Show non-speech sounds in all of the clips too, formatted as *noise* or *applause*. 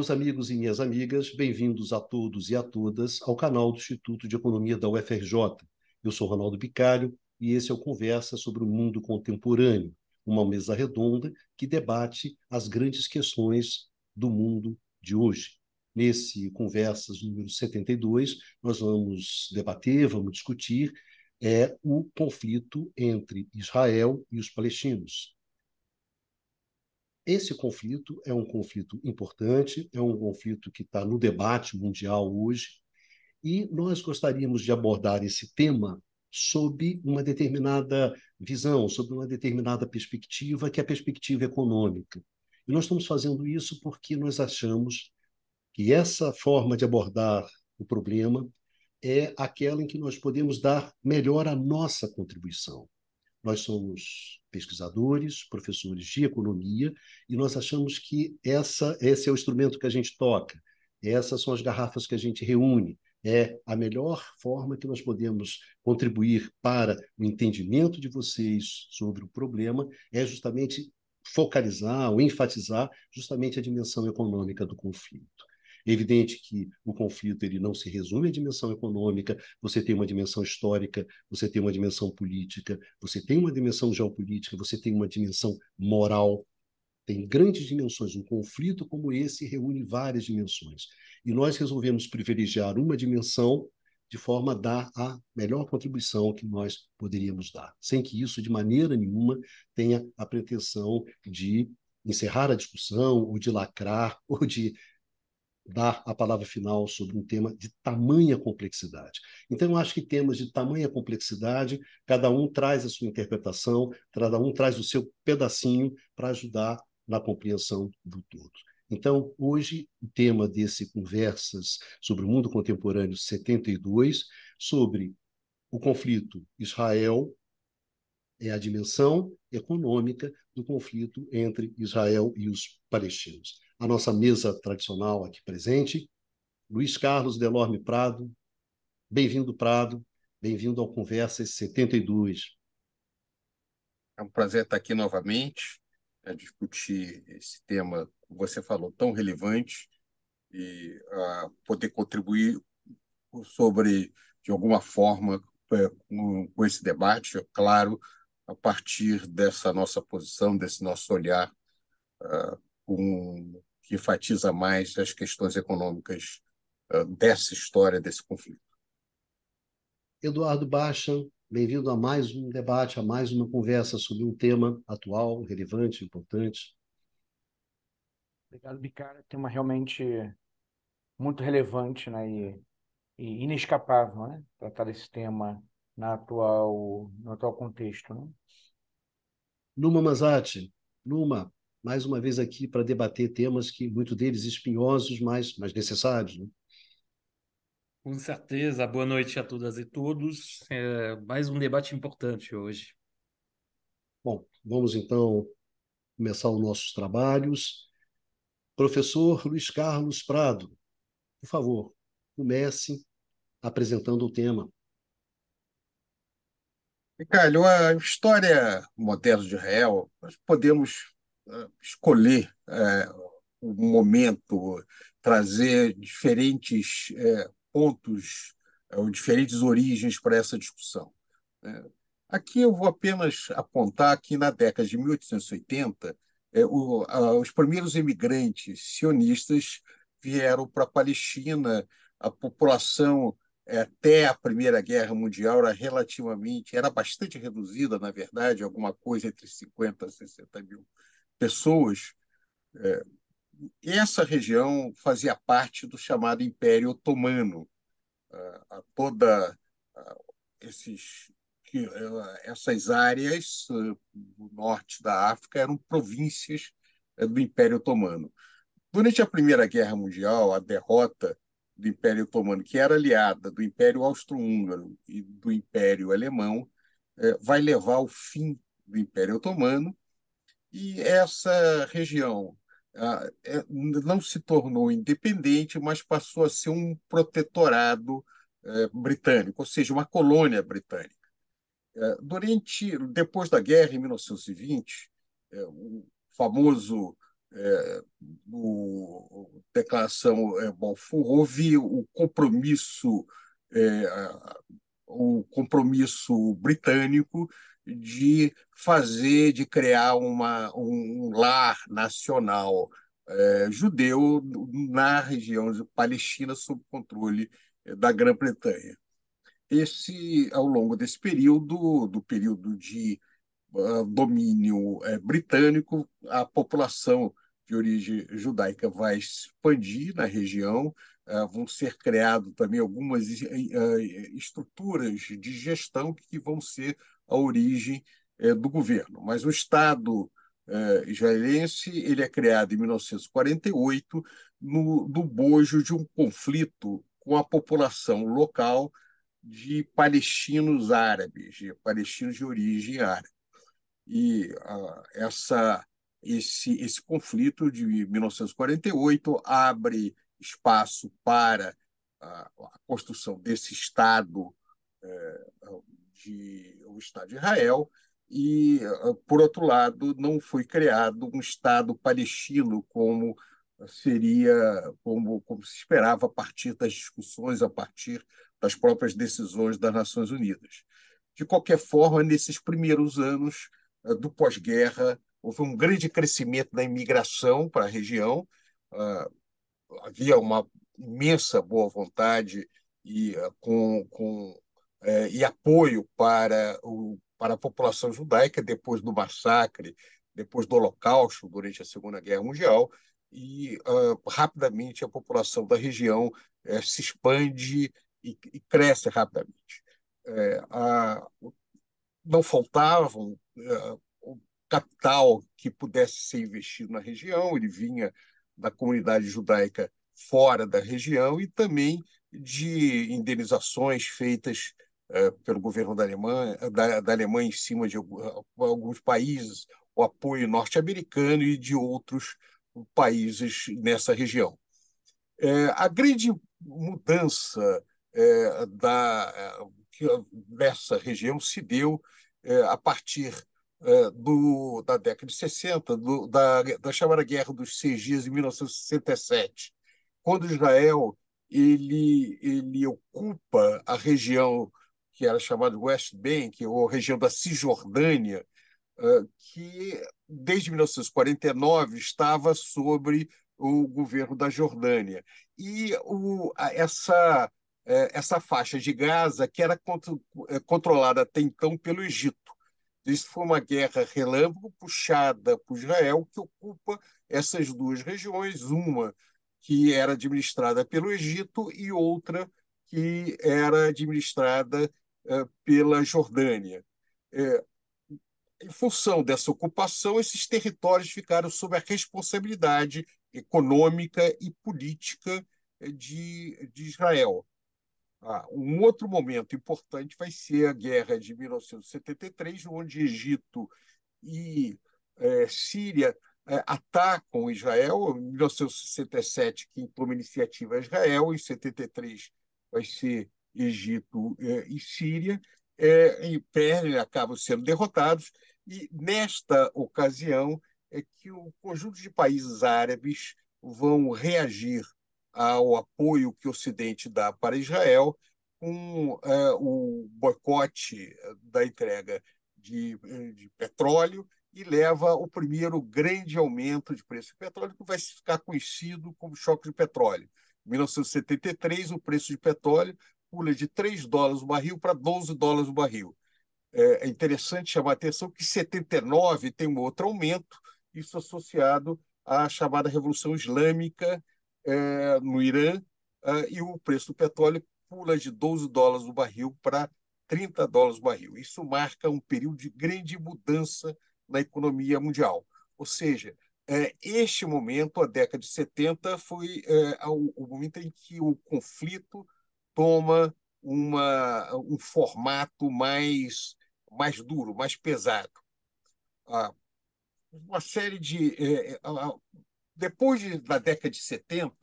Meus amigos e minhas amigas, bem-vindos a todos e a todas ao canal do Instituto de Economia da UFRJ. Eu sou Ronaldo Bicalho e esse é o Conversa sobre o Mundo Contemporâneo, uma mesa redonda que debate as grandes questões do mundo de hoje. Nesse Conversas número 72, nós vamos debater, vamos discutir é o conflito entre Israel e os palestinos. Esse conflito é um conflito importante, é um conflito que está no debate mundial hoje, e nós gostaríamos de abordar esse tema sob uma determinada visão, sob uma determinada perspectiva, que é a perspectiva econômica. E nós estamos fazendo isso porque nós achamos que essa forma de abordar o problema é aquela em que nós podemos dar melhor a nossa contribuição. Nós somos pesquisadores, professores de economia, e nós achamos que essa, esse é o instrumento que a gente toca, essas são as garrafas que a gente reúne, é a melhor forma que nós podemos contribuir para o entendimento de vocês sobre o problema, é justamente focalizar ou enfatizar justamente a dimensão econômica do conflito. É evidente que o conflito ele não se resume à dimensão econômica, você tem uma dimensão histórica, você tem uma dimensão política, você tem uma dimensão geopolítica, você tem uma dimensão moral. Tem grandes dimensões. Um conflito como esse reúne várias dimensões. E nós resolvemos privilegiar uma dimensão de forma a dar a melhor contribuição que nós poderíamos dar, sem que isso, de maneira nenhuma, tenha a pretensão de encerrar a discussão, ou de lacrar, *laughs* ou de dar a palavra final sobre um tema de tamanha complexidade. Então, eu acho que temas de tamanha complexidade, cada um traz a sua interpretação, cada um traz o seu pedacinho para ajudar na compreensão do todo. Então, hoje, o tema desse Conversas sobre o Mundo Contemporâneo 72, sobre o conflito Israel, é a dimensão econômica do conflito entre Israel e os palestinos a nossa mesa tradicional aqui presente. Luiz Carlos Delorme Prado, bem-vindo, Prado, bem-vindo ao Conversas 72. É um prazer estar aqui novamente a discutir esse tema que você falou tão relevante e a ah, poder contribuir sobre, de alguma forma, é, com esse debate, é claro, a partir dessa nossa posição, desse nosso olhar ah, com que enfatiza mais as questões econômicas uh, dessa história, desse conflito. Eduardo Baixa, bem-vindo a mais um debate, a mais uma conversa sobre um tema atual, relevante, importante. Obrigado, Bicara. Tema realmente muito relevante né, e, e inescapável, né? Tratar desse tema na atual, no atual contexto. Né? Numa Mazati, Numa, mais uma vez aqui para debater temas que, muito deles, espinhosos, mas, mas necessários. Né? Com certeza. Boa noite a todas e todos. É mais um debate importante hoje. Bom, vamos então começar os nossos trabalhos. Professor Luiz Carlos Prado, por favor, comece apresentando o tema. Ricardo, a história moderna de Israel, nós podemos escolher é, o momento, trazer diferentes é, pontos é, ou diferentes origens para essa discussão. É, aqui eu vou apenas apontar que na década de 1880, é, o, a, os primeiros imigrantes sionistas vieram para a Palestina, a população até a Primeira Guerra Mundial era relativamente, era bastante reduzida, na verdade, alguma coisa entre 50 a 60 mil pessoas, é, essa região fazia parte do chamado Império Otomano. Ah, toda ah, esses que essas áreas eh, do norte da África eram províncias eh, do Império Otomano. Durante a Primeira Guerra Mundial, a derrota do Império Otomano, que era aliada do Império Austro-Húngaro e do Império Alemão, eh, vai levar ao fim do Império Otomano e essa região é, não se tornou independente, mas passou a ser um protetorado é, britânico, ou seja, uma colônia britânica. É, durante, depois da guerra, em 1920, o famoso é, o, declaração é, Balfour, houve o compromisso é, o compromisso britânico de fazer, de criar uma, um lar nacional é, judeu na região de Palestina sob controle é, da Grã-Bretanha. Esse, ao longo desse período, do período de uh, domínio é, britânico, a população de origem judaica vai expandir na região, Uh, vão ser criados também algumas uh, estruturas de gestão que vão ser a origem é, do governo. Mas o Estado é, israelense ele é criado em 1948 no, no bojo de um conflito com a população local de palestinos árabes, de palestinos de origem árabe. E a, essa, esse, esse conflito de 1948 abre espaço para a, a construção desse Estado é, de o Estado de Israel e, ah, por outro lado, não foi criado um Estado palestino como seria, como, como se esperava a partir das discussões, a partir das próprias decisões das Nações Unidas. De qualquer forma, nesses primeiros anos ah, do pós-guerra, houve um grande crescimento da imigração para a região, ah, havia uma imensa boa vontade e com, com eh, e apoio para, o, para a população judaica depois do massacre, depois do Holocausto, durante a Segunda Guerra Mundial, e uh, rapidamente a população da região eh, se expande e, e cresce rapidamente. Eh, a, não faltavam uh, o capital que pudesse ser investido na região, ele vinha da comunidade judaica fora da região e também de indenizações feitas eh, pelo governo da Alemanha, da, da Alemanha em cima de eh, alguns países, o apoio norte-americano e de outros países nessa região. É, a grande mudança é, da, é, dessa região se deu é, a partir é, do, da década de 60, do, da, da chamada Guerra dos Seis Dias, em 1967, quando Israel ele, ele ocupa a região que era chamado West Bank, ou região da Cisjordânia, eh, que desde 1949 estava sobre o governo da Jordânia. E o, essa, eh, essa faixa de Gaza, que era eh, controlada até então pelo Egito. Isso foi uma guerra relâmpago puxada por Israel, que ocupa essas duas regiões, uma que era administrada pelo Egito e outra que era administrada eh, pela Jordânia. É, em função dessa ocupação, esses territórios ficaram sob a responsabilidade econômica e política eh, de, de Israel. Ah, um outro momento importante vai ser a guerra de 1973, onde Egito e eh, Síria atacam Israel. Em 1967, que toma iniciativa é Israel, em 1973, vai ser Egito é, e Síria, é, e perdem, acabam sendo derrotados, e nesta ocasião é que o conjunto de países árabes vão reagir ao apoio que o Ocidente dá para Israel com é, o boicote da entrega de, é, de petróleo e leva o primeiro grande aumento de preço do petróleo, que vai ficar conhecido como choque de petróleo. Em 1973, o preço de petróleo pula de 3 dólares o barril para 12 dólares o barril. É, é interessante chamar a atenção que 79 tem um outro aumento, isso associado à chamada Revolução Islâmica é, no Irã, é, e o preço do petróleo pula de 12 dólares o barril para 30 dólares o barril. Isso marca um período de grande mudança na economia mundial. Ou seja, é, este momento, a década de 70, foi é, o momento em que o conflito toma uma, um formato mais, mais duro, mais pesado. Ah, uma série de. É, é, depois da década de 70,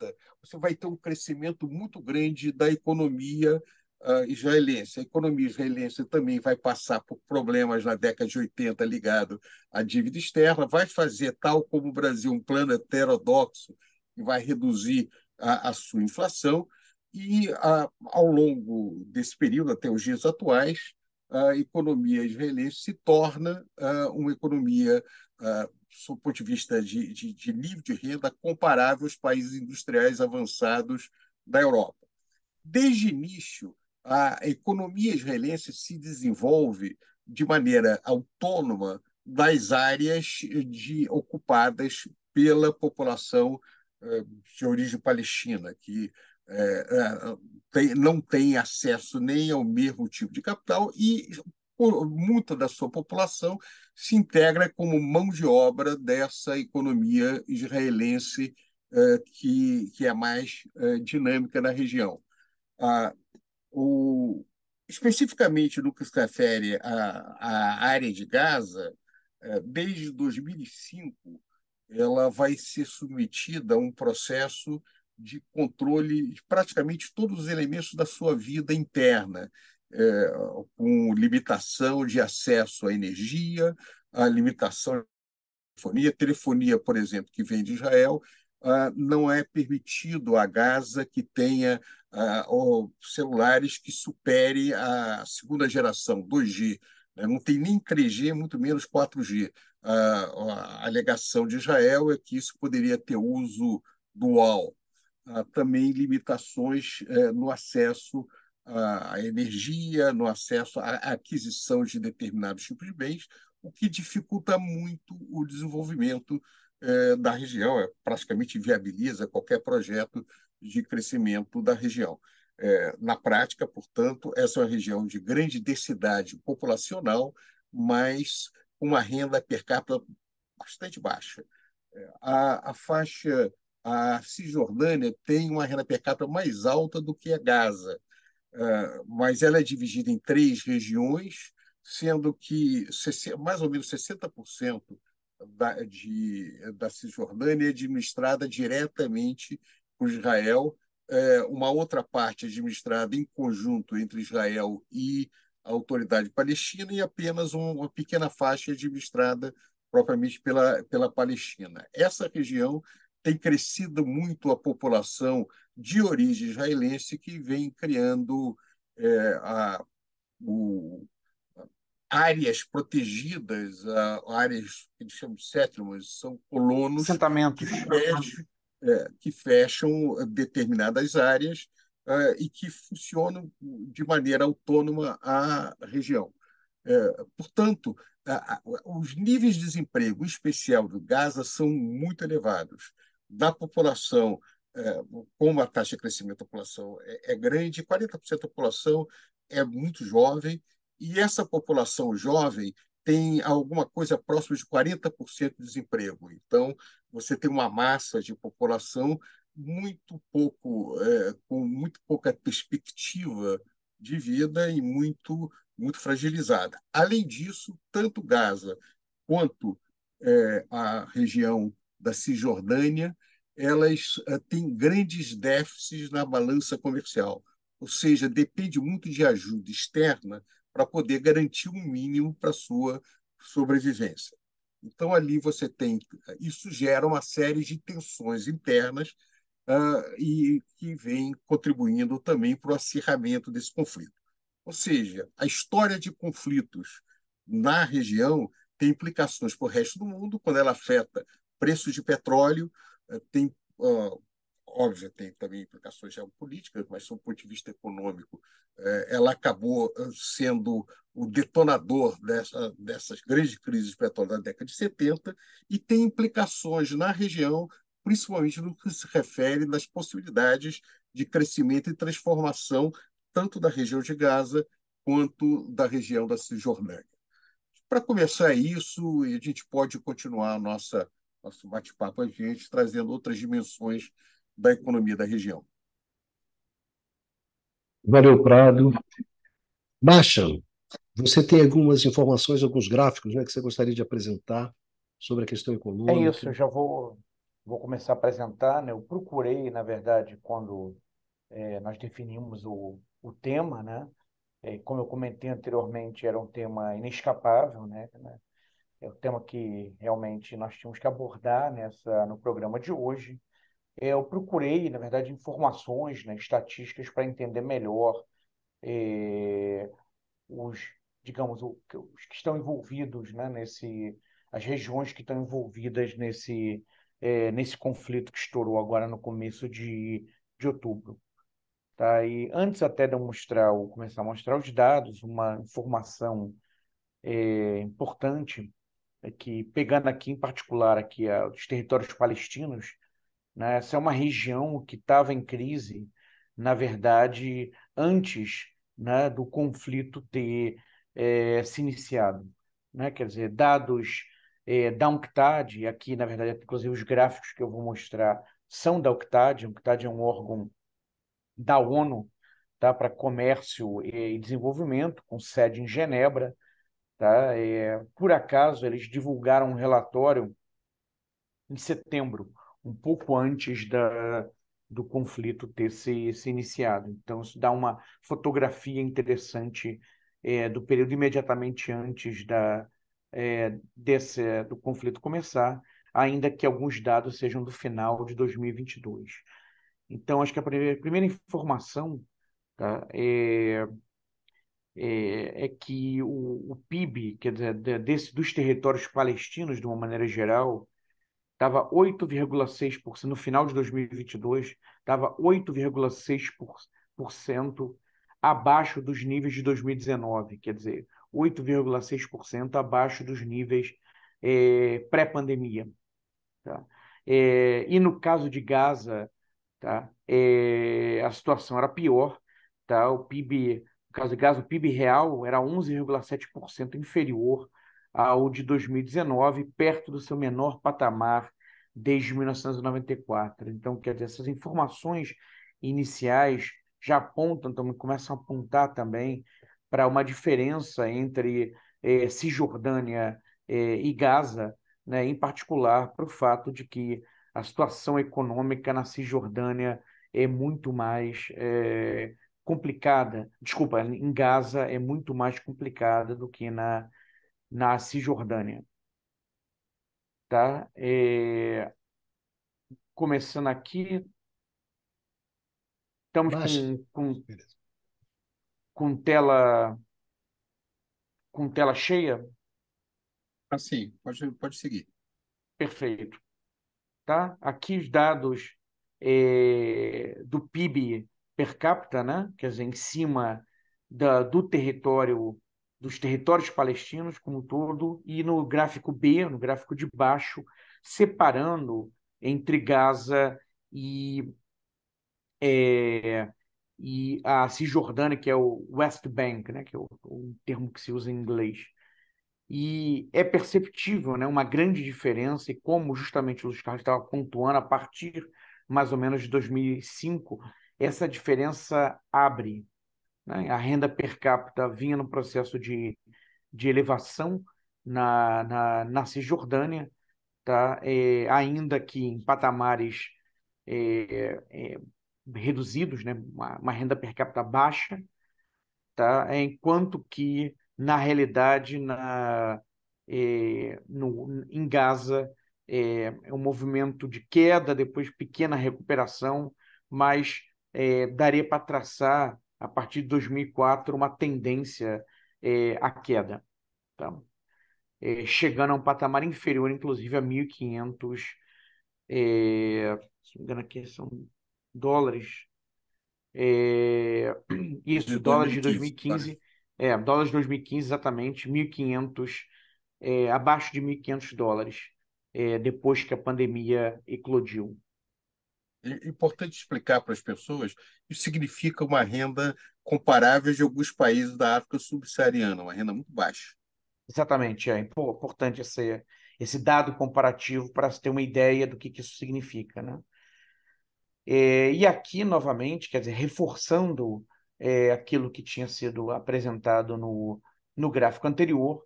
você vai ter um crescimento muito grande da economia ah, israelense. A economia israelense também vai passar por problemas na década de 80 ligado à dívida externa, vai fazer, tal como o Brasil, um plano heterodoxo que vai reduzir a, a sua inflação, e, a, ah, ao longo desse período, até os dias atuais, a economia israelense se torna ah, uma economia, ah, sob o ponto de vista de, de, de nível de renda, comparável aos países industriais avançados da Europa. Desde início, a economia israelense se desenvolve de maneira autônoma das áreas de, ocupadas pela população de origem palestina, que é, é, tem, não tem acesso nem ao mesmo tipo de capital e muita da sua população se integra como mão de obra dessa economia israelense é, que, que é mais é, dinâmica na região. o, especificamente no que se refere à, à área de Gaza, desde 2005 ela vai ser submetida a um processo de controle de praticamente todos os elementos da sua vida interna, é, com limitação de acesso à energia, a limitação telefonia. Telefonia, por exemplo, que vem de Israel, ah, não é permitido a Gaza que tenha ah, celulares que supere a segunda geração, 2G. Né? Não tem nem 3G, muito menos 4G. Ah, a alegação de Israel é que isso poderia ter uso dual, também limitações é, no acesso à energia, no acesso à aquisição de determinados tipos de bens, o que dificulta muito o desenvolvimento é, da região, é, praticamente viabiliza qualquer projeto de crescimento da região. na prática, portanto, essa é uma região de grande densidade populacional, mas com uma renda per capita bastante baixa. A, a faixa a Cisjordânia tem uma renda per capita mais alta do que a Gaza, ah, mas ela é dividida em três regiões, sendo que mais ou menos 60% da, de, da Cisjordânia é administrada diretamente por Israel, é, uma outra parte é administrada em conjunto entre Israel e a autoridade palestina e apenas uma pequena faixa é administrada propriamente pela, pela Palestina. Essa região tem crescido muito a população de origem israelense que vem criando é, a, o, áreas protegidas, a, áreas que eles chamam de sétlimos, são colonos Sentamentos. Que, fecham, é, que fecham determinadas áreas é, e que funcionam de maneira autônoma à região. É, portanto, a, a, os níveis de desemprego, em especial do Gaza, são muito elevados da população, é, como a taxa de crescimento da população é, é grande, 40% da população é muito jovem, e essa população jovem tem alguma coisa próxima de 40% de desemprego. Então, você tem uma massa de população muito pouco, é, com muito pouca perspectiva de vida e muito, muito fragilizada. Além disso, tanto Gaza quanto é, a região da Cisjordânia, elas eh, têm grandes déficits na balança comercial, ou seja, depende muito de ajuda externa para poder garantir um mínimo para sua sobrevivência. Então ali você tem isso gera uma série de tensões internas uh, e que vem contribuindo também para o acirramento desse conflito. Ou seja, a história de conflitos na região tem implicações para o resto do mundo quando ela afeta preço de petróleo eh, tem, óbvio, tem também implicações geopolíticas, mas do ponto de vista econômico, eh, ela acabou eh, sendo o detonador dessa, dessas grandes crises petroleiras da década de 70 e tem implicações na região, principalmente no que se refere às possibilidades de crescimento e transformação tanto da região de Gaza quanto da região da Cisjordânia. Para começar isso, a gente pode continuar a nossa nosso bate-papo a gente, trazendo outras dimensões da economia da região. Valeu, Prado. Baixa, você tem algumas informações, alguns gráficos né, que você gostaria de apresentar sobre a questão econômica? É isso, eu já vou, vou começar a apresentar. Né? Eu procurei, na verdade, quando é, nós definimos o, o tema, né? É, como eu comentei anteriormente, era um tema inescapável, né? é o tema que realmente nós tínhamos que abordar nessa, no programa de hoje. É, eu procurei, na verdade, informações, né, estatísticas para entender melhor é, os, digamos, os que estão envolvidos né, nesse, as regiões que estão envolvidas nesse, é, nesse conflito que estourou agora no começo de, de outubro. Tá? E antes até de eu mostrar, começar a mostrar os dados, uma informação é, importante é que pegando aqui em particular aqui a, os territórios palestinos, né, essa é uma região que estava em crise, na verdade, antes né, do conflito ter é, se iniciado. Né? Quer dizer, dados é, da UNCTAD, aqui, na verdade, inclusive os gráficos que eu vou mostrar são da UNCTAD, a UNCTAD é um órgão da ONU tá, para comércio e desenvolvimento, com sede em Genebra, Tá? É, por acaso, eles divulgaram um relatório em setembro, um pouco antes da, do conflito ter se, se iniciado. Então, isso dá uma fotografia interessante é, do período imediatamente antes da, é, desse, do conflito começar, ainda que alguns dados sejam do final de 2022. Então, acho que a primeira, a primeira informação tá, é é, é que o, o, PIB, quer dizer, desse, dos territórios palestinos, de uma maneira geral, estava 8,6%, no final de 2022, estava 8,6% abaixo dos níveis de 2019, quer dizer, 8,6% abaixo dos níveis é, pré-pandemia. Tá? É, e no caso de Gaza, tá? É, a situação era pior, tá? o PIB caso de gás, o PIB real era 11,7% inferior ao de 2019, perto do seu menor patamar desde 1994. Então, quer dizer, essas informações iniciais já apontam, também começam a apontar também para uma diferença entre eh, Cisjordânia eh, e Gaza, né, em particular para o fato de que a situação econômica na Cisjordânia é muito mais eh, complicada, desculpa, em Gaza é muito mais complicada do que na, na Cisjordânia. Tá? É... Começando aqui, estamos com, com, com, tela com tela cheia. Assim, ah, pode, pode seguir. Perfeito. Tá? Aqui os dados é, do PIB per capita, né? quer dizer, em cima da, do território, dos territórios palestinos como um todo, e no gráfico B, no gráfico de baixo, separando entre Gaza e, é, e a Cisjordânia, que é o West Bank, né? que é o, o termo que se usa em inglês. E é perceptível né, uma grande diferença, e como justamente o Luiz Carlos estava pontuando, a partir mais ou menos de 2005, essa diferença abre. Né? A renda per capita vinha no processo de, de elevação na, na, na Cisjordânia, tá? É, ainda que em patamares é, é, reduzidos, né? Uma, uma, renda per capita baixa, tá? enquanto que, na realidade, na, é, no, em Gaza, é, é um movimento de queda, depois pequena recuperação, mas é, daria para traçar, a partir de 2004, uma tendência é, à queda. então É, chegando a um patamar inferior, inclusive, a 1.500, é, não me engano aqui, são dólares. É, isso, de dólares 2015, de 2015. Tá? É, dólares de 2015, exatamente, 1.500, é, abaixo de 1.500 dólares, é, depois que a pandemia eclodiu é importante explicar para as pessoas isso significa uma renda comparável de alguns países da África subsaariana, uma renda muito baixa. Exatamente, é importante esse, esse dado comparativo para se ter uma ideia do que, que isso significa. Né? É, e aqui, novamente, quer dizer, reforçando é, aquilo que tinha sido apresentado no, no gráfico anterior,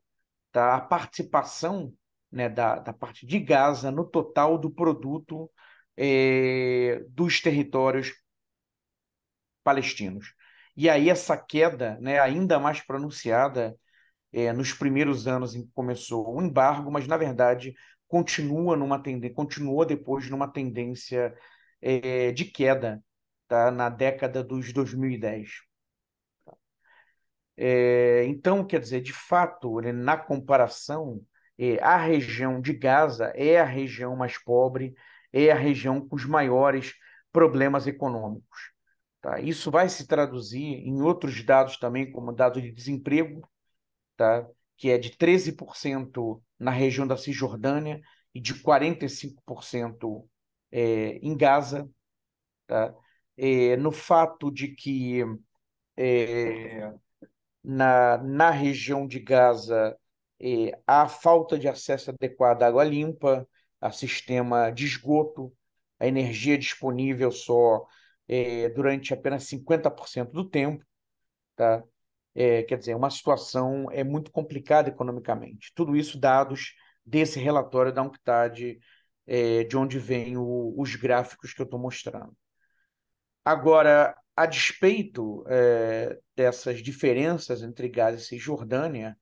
tá? a participação né, da, da parte de Gaza no total do produto é, dos territórios palestinos. E aí essa queda, né, ainda mais pronunciada, é, nos primeiros anos em que começou o embargo, mas na verdade continua numa tendência, continuou depois numa tendência é, de queda tá, na década dos 2010. É, então, quer dizer, de fato, né, na comparação, a região de Gaza é a região mais pobre é a região com os maiores problemas econômicos. Tá? Isso vai se traduzir em outros dados também, como dado de desemprego, tá? que é de 13% na região da Cisjordânia e de 45% é, em Gaza. Tá? É, no fato de que é, na, na região de Gaza é, há falta de acesso adequado à água limpa, a sistema de esgoto, a energia disponível só é, durante apenas 50% do tempo. Tá? É, quer dizer, uma situação é muito complicada economicamente. Tudo isso dados desse relatório da UNCTAD, é, de onde vêm os gráficos que eu estou mostrando. Agora, a despeito é, dessas diferenças entre Gaza e Cisjordânia,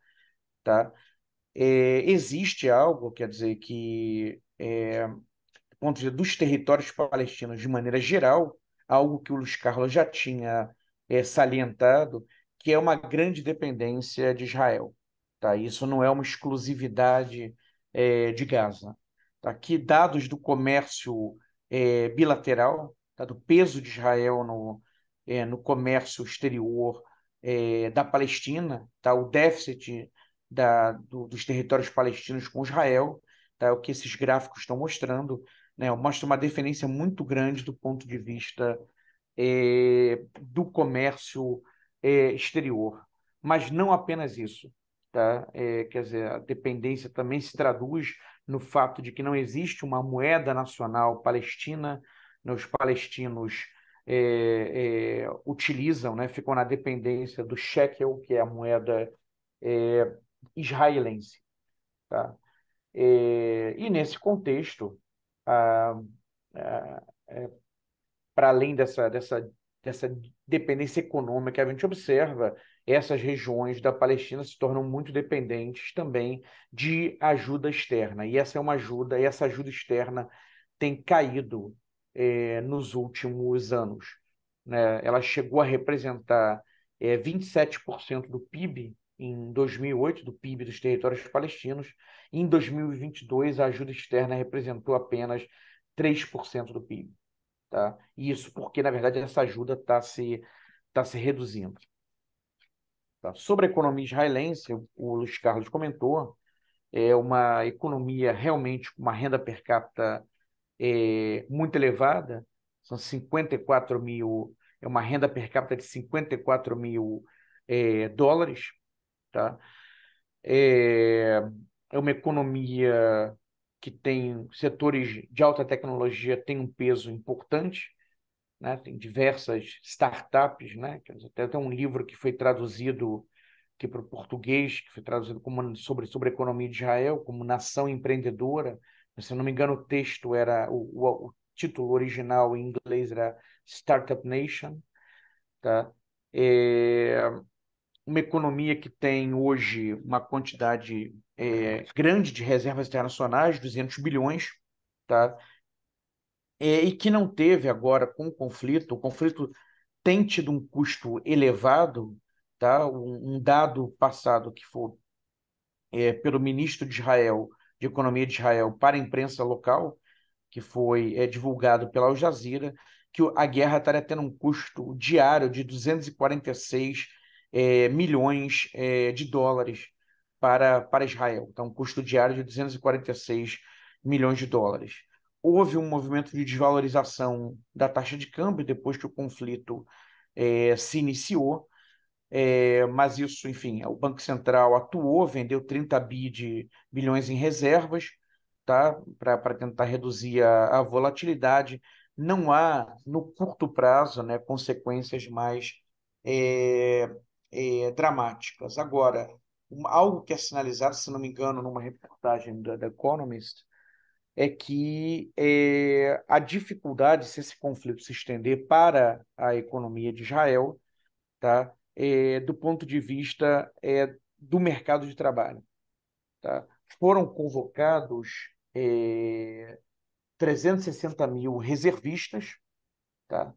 tá, é, existe algo, quer dizer, que é, do ponto de vista dos territórios palestinos de maneira geral, algo que o Luiz Carlos já tinha é, salientado, que é uma grande dependência de Israel. Tá? Isso não é uma exclusividade é, de Gaza. Tá? Aqui, dados do comércio é, bilateral, tá? do peso de Israel no, é, no comércio exterior é, da Palestina, tá? o déficit da, do, dos territórios palestinos com Israel, Tá? É o que esses gráficos estão mostrando, né? mostra uma diferença muito grande do ponto de vista é, do comércio é, exterior. Mas não apenas isso. Tá? É, quer dizer, a dependência também se traduz no fato de que não existe uma moeda nacional palestina, né? os palestinos é, é, utilizam, né? ficam na dependência do shekel, que é a moeda israelense. Tá? É, e, nesse contexto, é, para além dessa, dessa, dessa dependência econômica, a gente observa essas regiões da Palestina se tornam muito dependentes também de ajuda externa. E essa é uma ajuda, e essa ajuda externa tem caído é, nos últimos anos. Né? Ela chegou a representar 27% do PIB em 2008 do PIB dos territórios palestinos. Em 2022, a ajuda externa representou apenas 3% do PIB. Tá? Isso porque, na verdade, essa ajuda está se, tá se reduzindo. Tá? Sobre a economia israelense, o Luiz Carlos comentou, é uma economia realmente com uma renda per capita é, muito elevada, são 54 mil, é uma renda per capita de 54 mil é, dólares Tá? É, é uma economia que tem setores de alta tecnologia, tem um peso importante, né? tem diversas startups, né? tem até um livro que foi traduzido que para o português, que foi traduzido como sobre, sobre a economia de Israel, como nação empreendedora. Se não me engano, o texto era, o, o, o título original em inglês era Startup Nation. Tá? É, uma economia que tem hoje uma quantidade é, grande de reservas internacionais, 200 bilhões, tá? É, e que não teve agora com o conflito, o conflito tem tido um custo elevado, tá? um, um dado passado que foi é, pelo ministro de Israel, de Economia de Israel, para a imprensa local, que foi é, divulgado pela Al Jazeera, que a guerra estaria tendo um custo diário de 246 é, milhões é, de dólares para, para Israel. Então, um custo diário de 246 milhões de dólares. Houve um movimento de desvalorização da taxa de câmbio depois que o conflito é, se iniciou, mas isso, enfim, o Banco Central atuou, vendeu 30 bi de, bilhões em reservas tá? para tentar reduzir a, a volatilidade não há, no curto prazo, né, consequências mais é, é, dramáticas. Agora, algo que é sinalizado, se não me engano, numa reportagem da The Economist, é que é, a dificuldade, se esse conflito se estender para a economia de Israel, tá? É, do ponto de vista do mercado de trabalho. Tá? Foram convocados 360 mil reservistas, tá?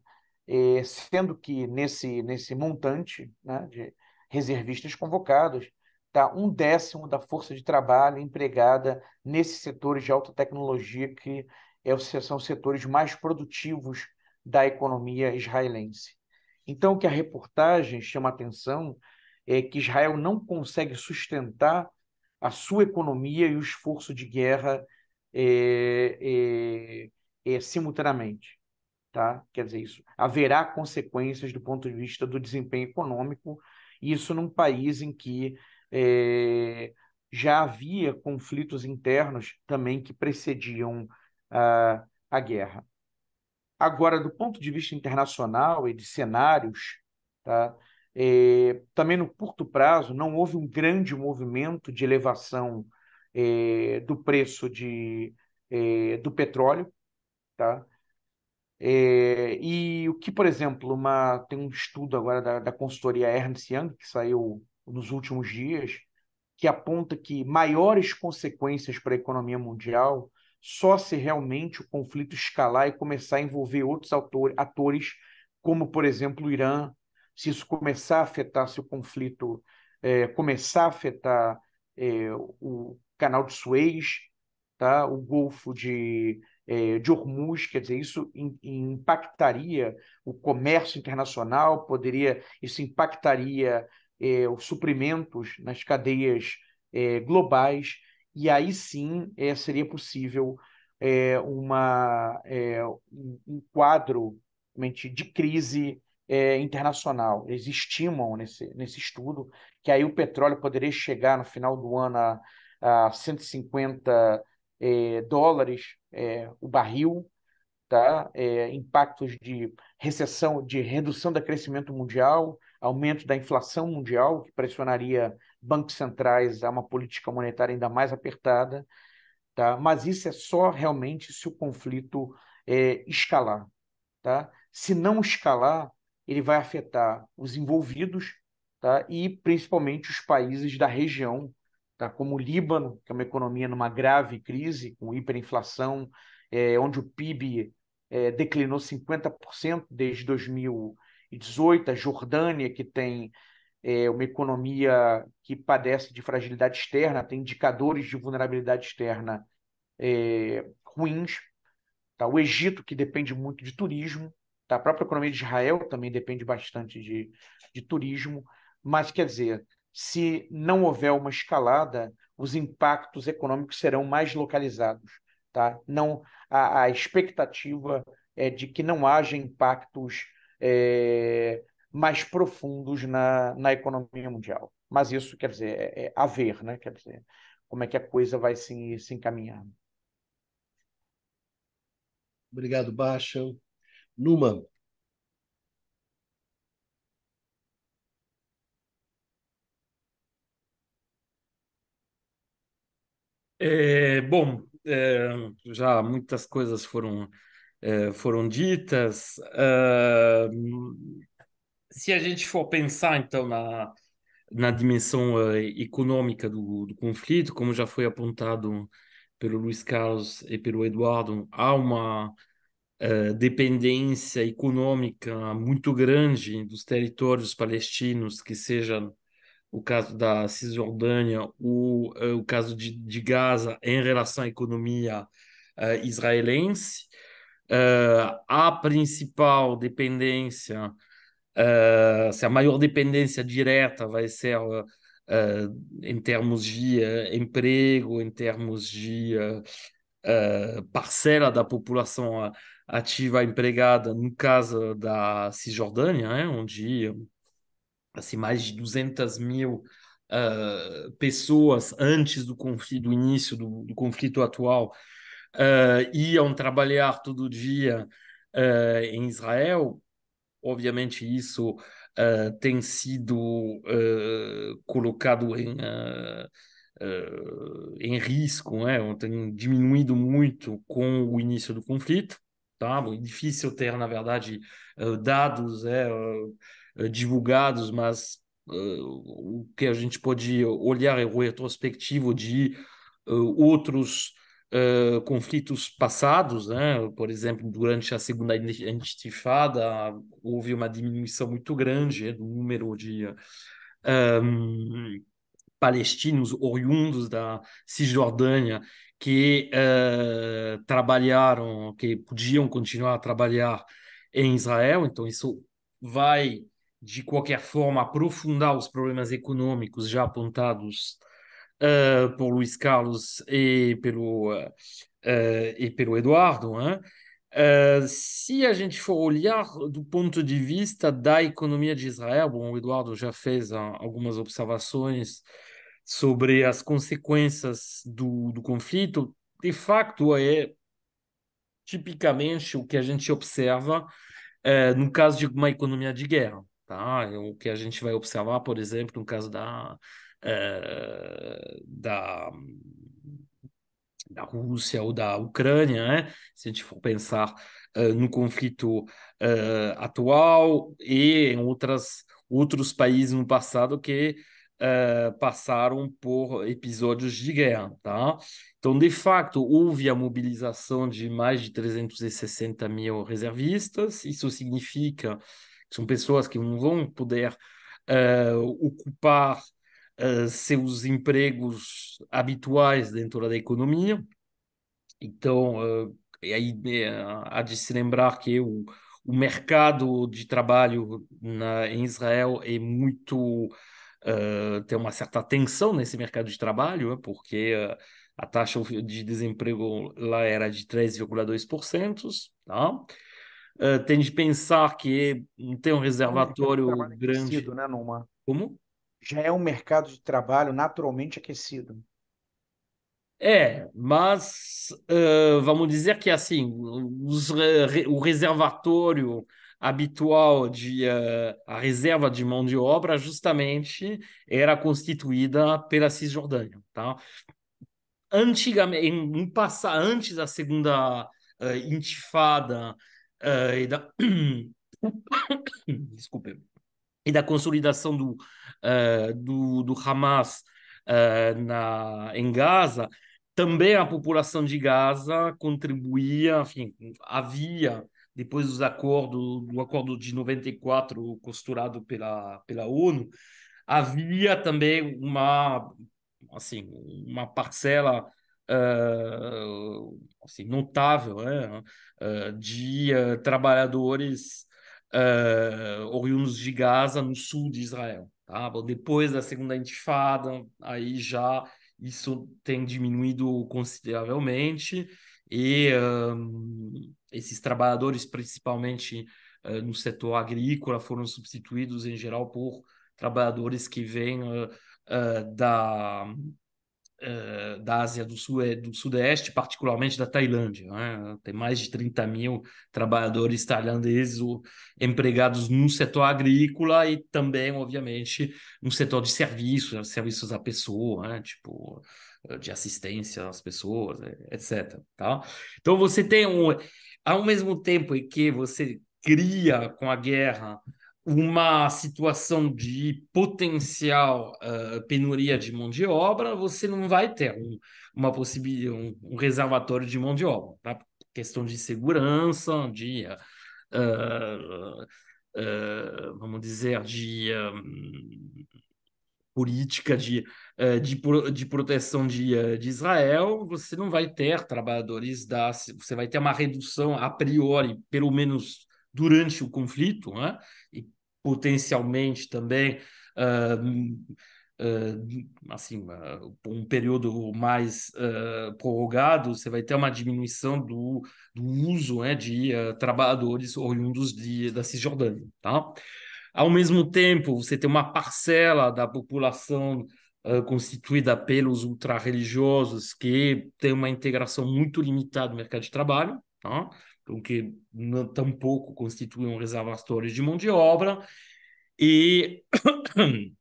Eh, sendo que nesse, nesse montante né, de reservistas convocados está um décimo da força de trabalho empregada nesses setores de alta tecnologia que é, são os setores mais produtivos da economia israelense. Então, o que a reportagem chama atenção é que Israel não consegue sustentar a sua economia e o esforço de guerra é, é, é, simultaneamente. Tá? Quer dizer, isso haverá consequências do ponto de vista do desempenho econômico, isso num país em que é, já havia conflitos internos também que precediam a, a guerra. Agora, do ponto de vista internacional e de cenários, tá? É, também no curto prazo não houve um grande movimento de elevação é, do preço de, do petróleo. Tá? É, e o que, por exemplo, uma, tem um estudo agora da, da consultoria Ernst Young, que saiu nos últimos dias, que aponta que maiores consequências para a economia mundial só se realmente o conflito escalar e começar a envolver outros atores, como, por exemplo, o Irã, se isso começar a afetar, se o conflito é, começar a afetar é, o canal de Suez, tá? o Golfo de é, de Hormuz, quer dizer, isso in, impactaria o comércio internacional, poderia isso impactaria é, os suprimentos nas cadeias é, globais, e aí sim seria possível uma, um quadro de crise é, internacional. Eles estimam nesse, nesse estudo que aí o petróleo poderia chegar no final do ano a, a 150 é, dólares é, o barril, tá? É, impactos de recessão, de redução do crescimento mundial, aumento da inflação mundial, que pressionaria bancos centrais a uma política monetária ainda mais apertada, tá? mas isso é só realmente se o conflito é, escalar. Tá? Se não escalar, ele vai afetar os envolvidos tá? e principalmente os países da região tá? como o Líbano, que é uma economia numa grave crise, com hiperinflação, é, onde o PIB é, declinou 50% desde 2018, a Jordânia, que tem é, uma economia que padece de fragilidade externa, tem indicadores de vulnerabilidade externa é, ruins, tá? o Egito, que depende muito de turismo, tá? a própria economia de Israel também depende bastante de, de turismo, mas quer dizer, se não houver uma escalada, os impactos econômicos serão mais localizados. Tá? Não, a, a expectativa é de que não haja impactos é, mais profundos na, na economia mundial. Mas isso quer dizer, é, é a ver, né? quer dizer, como é que a coisa vai se, se encaminhar. Obrigado, Baixa. Numa, É, bom, é, já muitas coisas foram, é, foram ditas. É, se a gente for pensar, então, na, na dimensão é, econômica do, do conflito, como já foi apontado pelo Luiz Carlos e pelo Eduardo, há uma é, dependência econômica muito grande dos territórios palestinos, que sejam o caso da Cisjordânia, o, eh, o caso de, de Gaza em relação à economia uh, israelense. Uh, a principal dependência, uh, se a maior dependência direta vai ser uh, em termos de emprego, em termos de parcela da população ativa empregada, no caso da Cisjordânia, né, onde assim, mais de 200 mil uh, pessoas antes do, conflito, do início do, do conflito atual uh, iam trabalhar todo dia uh, em Israel. Obviamente, isso tem sido colocado em. Uh, em risco, né? tem diminuído muito com o início do conflito. Tá? Bom, difícil ter, na verdade, uh, dados é, uh, eh, divulgados, mas uh, o que a gente pode olhar é o retrospectivo de eh, outros conflitos passados, né? Por exemplo, durante a segunda intifada houve uma diminuição muito grande do número de um, ehm, palestinos oriundos da Cisjordânia que uh, trabalharam, que podiam continuar a trabalhar em Israel. Então, isso vai de qualquer forma, aprofundar os problemas econômicos já apontados uh, por Luiz Carlos e pelo, uh, uh, e pelo Eduardo. Né? Hein? se a gente for olhar do ponto de vista da economia de Israel, bom, o Eduardo já fez algumas observações sobre as consequências do, do conflito. De facto, é tipicamente o que a gente observa eh, no caso de uma economia de guerra. Tá? É o que a gente vai observar, por exemplo, no caso da, é, da, da Rússia ou da Ucrânia, né? se a gente for pensar é, no conflito é, atual e em outras, outros países no passado que passaram por episódios de guerra. Tá? Então, de facto, houve a mobilização de mais de 360 mil reservistas, isso significa que são pessoas que não vão poder uh, ocupar uh, seus empregos habituais dentro da economia. Então, uh, e aí há de se lembrar que o, o mercado de trabalho na, em Israel é muito. tem uma certa tensão nesse mercado de trabalho, né, porque a taxa de desemprego lá era de 3,2%. Tá? Uh, ah, a de pensar que é tem um é reservatório um grande. né, Numa? Como? Já é um mercado de trabalho naturalmente aquecido. É, mas uh, vamos dizer que assim, os, o reservatório habitual de uh, a reserva de mão de obra justamente era constituída pela Cisjordânia, tá? Antigamente, em, passar antes da segunda uh, intifada uh, e da. *coughs* E da consolidação do, uh, do, do, Hamas uh, na, em Gaza, também a população de Gaza contribuía, enfim, havia, depois dos acordos, do acordo de 94 costurado pela, pela ONU, havia também uma, assim, uma parcela uh, assim, notável né? uh, de uh, trabalhadores oriundos de Gaza, no sul de Israel. Tá? Bom, depois da segunda intifada, aí já isso tem diminuído consideravelmente e esses trabalhadores, principalmente no setor agrícola, foram substituídos em geral por trabalhadores que vêm da eh, da Ásia do Sul e eh, do Sudeste, particularmente da Tailândia. Né? Tem mais de 30 mil trabalhadores tailandeses empregados no setor agrícola e também, obviamente, no setor de serviços, né? serviços à pessoa, né? tipo eh, de assistência às pessoas, etc. Tá? Então você tem um, ao mesmo tempo em que você cria com a guerra uma situação de potencial uh, penuria de mão de obra, você não vai ter um, uma possibilidade, um, um, reservatório de mão de obra, tá? Questão de segurança, de uh, uh, vamos dizer de política de, de, de proteção de, de Israel, você não vai ter trabalhadores da, você vai ter uma redução a priori, pelo menos durante o conflito, né? e potencialmente também uh, uh, assim uh, um período mais prorrogado, você vai ter uma diminuição do, do uso né, de trabalhadores oriundos de, da Cisjordânia. Tá? Ao mesmo tempo, você tem uma parcela da população constituída pelos ultrarreligiosos que tem uma integração muito limitada no mercado de trabalho. Tá? que não, tampouco um reservatório de mão de obra, e *coughs*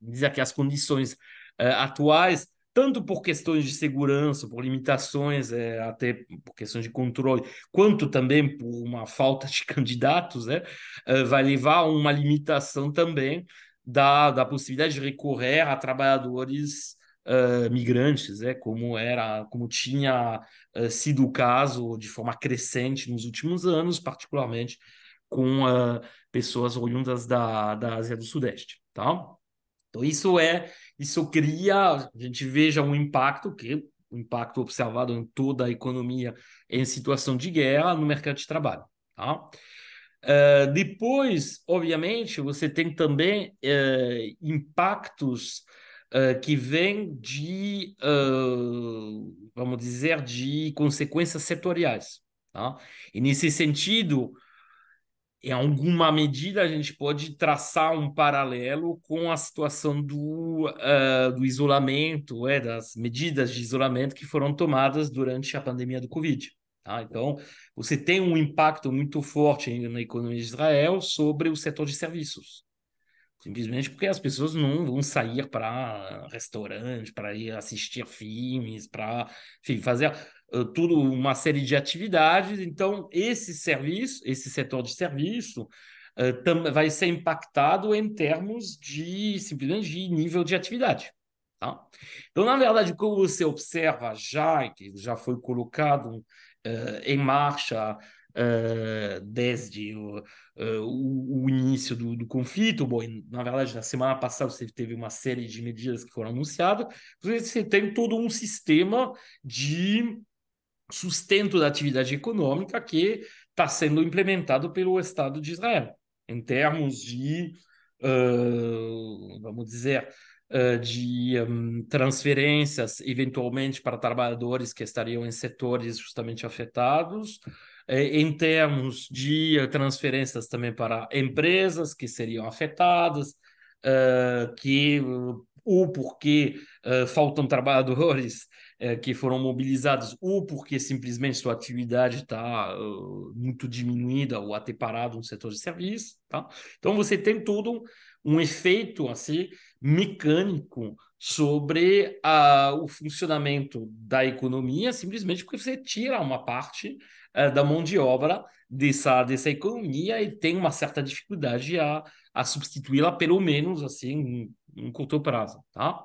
diz aqui as condições uh, atuais, tanto por questões de segurança, por limitações, é, até por questões de controle, quanto também por uma falta de *laughs* candidatos, né, uh, vai levar a uma limitação também da, da possibilidade de recorrer a trabalhadores uh, migrantes, né, como era, como tinha uh, sido o caso de forma crescente nos últimos anos, particularmente com uh, pessoas oriundas da, da Ásia do Sudeste, tá? Então isso é, isso cria, a gente veja um impacto que o um impacto observado em toda a economia em situação de guerra no mercado de trabalho, tá? Uh, depois, obviamente, você tem também uh, impactos eh, que vem de, uh, vamos dizer, de consequências setoriais. Tá? E nesse sentido, em alguma medida, a gente pode traçar um paralelo com a situação do, uh, do isolamento, é, das medidas de isolamento que foram tomadas durante a pandemia do Covid. Tá? Então, você tem um impacto muito forte na economia de Israel sobre o setor de serviços. Simplesmente porque as pessoas não vão sair para restaurante, para ir assistir filmes, para fazer uh, tudo uma série de atividades. Então, esse serviço, esse setor de serviço, uh, vai ser impactado em termos de simplesmente de nível de atividade. Tá? Então, na verdade, como você observa já, que já foi colocado uh, em marcha uh, desde o, uh, o, o início do, do, conflito. Bom, na verdade, na semana passada você teve uma série de medidas que foram anunciadas. Então, você tem todo um sistema de sustento da atividade econômica que está sendo implementado pelo Estado de Israel, em termos de, uh, vamos dizer, de um, transferências, eventualmente, para trabalhadores que estariam em setores justamente afetados, é, em termos de eh, transferências também para empresas que seriam afetadas, eh, que eh, ou porque faltam trabalhadores *laughs* que foram mobilizados, ou porque simplesmente sua atividade está muito diminuída ou até parada no setor de serviço. Tá? Então, você tem todo um efeito assim mecânico sobre a, o funcionamento da economia, simplesmente porque você tira uma parte é, da mão de obra dessa, dessa economia e tem uma certa dificuldade a, a substituí-la, pelo menos assim, em, em curto prazo. Tá?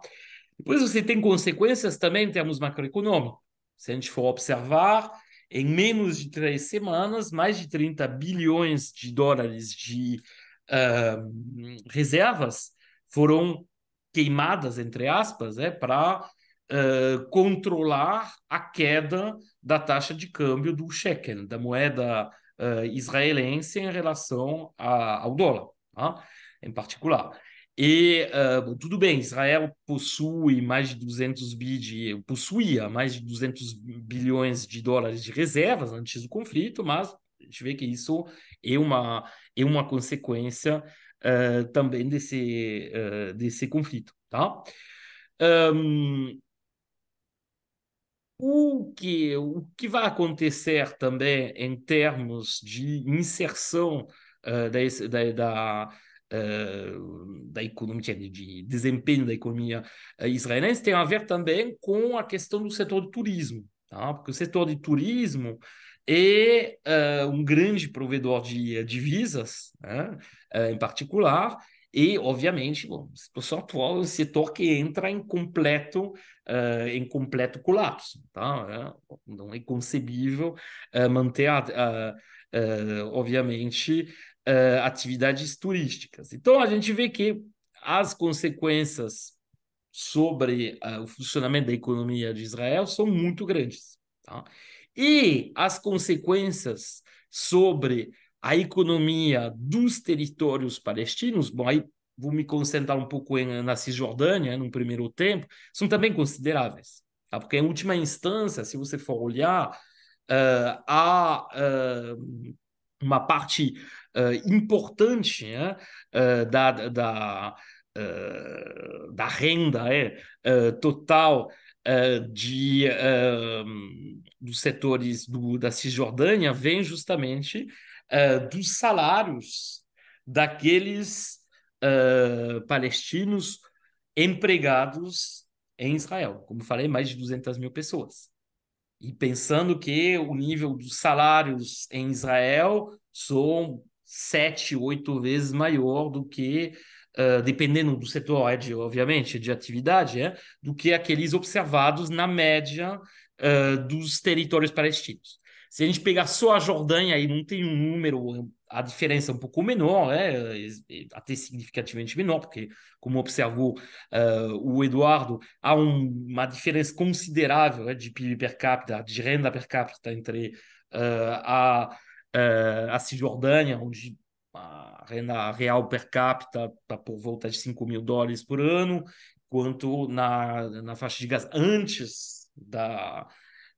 Depois você tem consequências também em termos macroeconômicos. Se a gente for observar, em menos de três semanas, mais de 30 bilhões de dólares de uh, reservas foram queimadas, entre aspas, é, né, para eh, controlar a queda da taxa de câmbio do shekel, da moeda uh, israelense em relação a, ao dólar, tá? em particular. E uh, tudo bem, Israel possui mais de 200 bi de, possuía mais de 200 bilhões de dólares de reservas antes do conflito, mas a gente vê que isso é uma, é uma consequência uh, também desse, uh, desse conflito. Tá? Um, o que, o que vai acontecer também em termos de inserção uh, da, da, uh, da, economia, de desempenho da economia eh, israelense, tem a ver também com a questão do setor de turismo. Tá? Porque o setor de turismo é uh, um grande provedor de divisas, né? em particular, e, obviamente, bom, a situação atual é um setor que entra em completo, uh, em completo colapso. Tá? É, não é concebível uh, eh, manter, a, a, eh, obviamente, atividades turísticas. Então, a gente vê que as consequências sobre o funcionamento da economia de Israel são muito grandes. Tá? E as consequências sobre a economia dos territórios palestinos, bom, aí vou me concentrar um pouco em, na Cisjordânia, no né, primeiro tempo, são também consideráveis. Tá? Porque, em última instância, se você for olhar, uh, há uh, uma parte uh, importante né, da, da, da renda é, total de, dos setores do, da Cisjordânia vem justamente eh, dos salários daqueles uh, palestinos empregados em Israel. Como falei, mais de 200 mil pessoas. E pensando que o nível dos salários em Israel são sete, oito vezes maior do que, uh, dependendo do setor, é de, obviamente, de atividade, é, do que aqueles observados na média uh, dos territórios palestinos. Se a gente pegar só a Jordânia, aí não tem um número, a diferença é um pouco menor, né? até significativamente menor, porque, como observou uh, o Eduardo, há um, uma diferença considerável né, de PIB per capita, de renda per capita entre uh, a, uh, a Cisjordânia, onde a renda real per capita está por volta de 5 mil dólares por ano, quanto na, na faixa de gás antes da,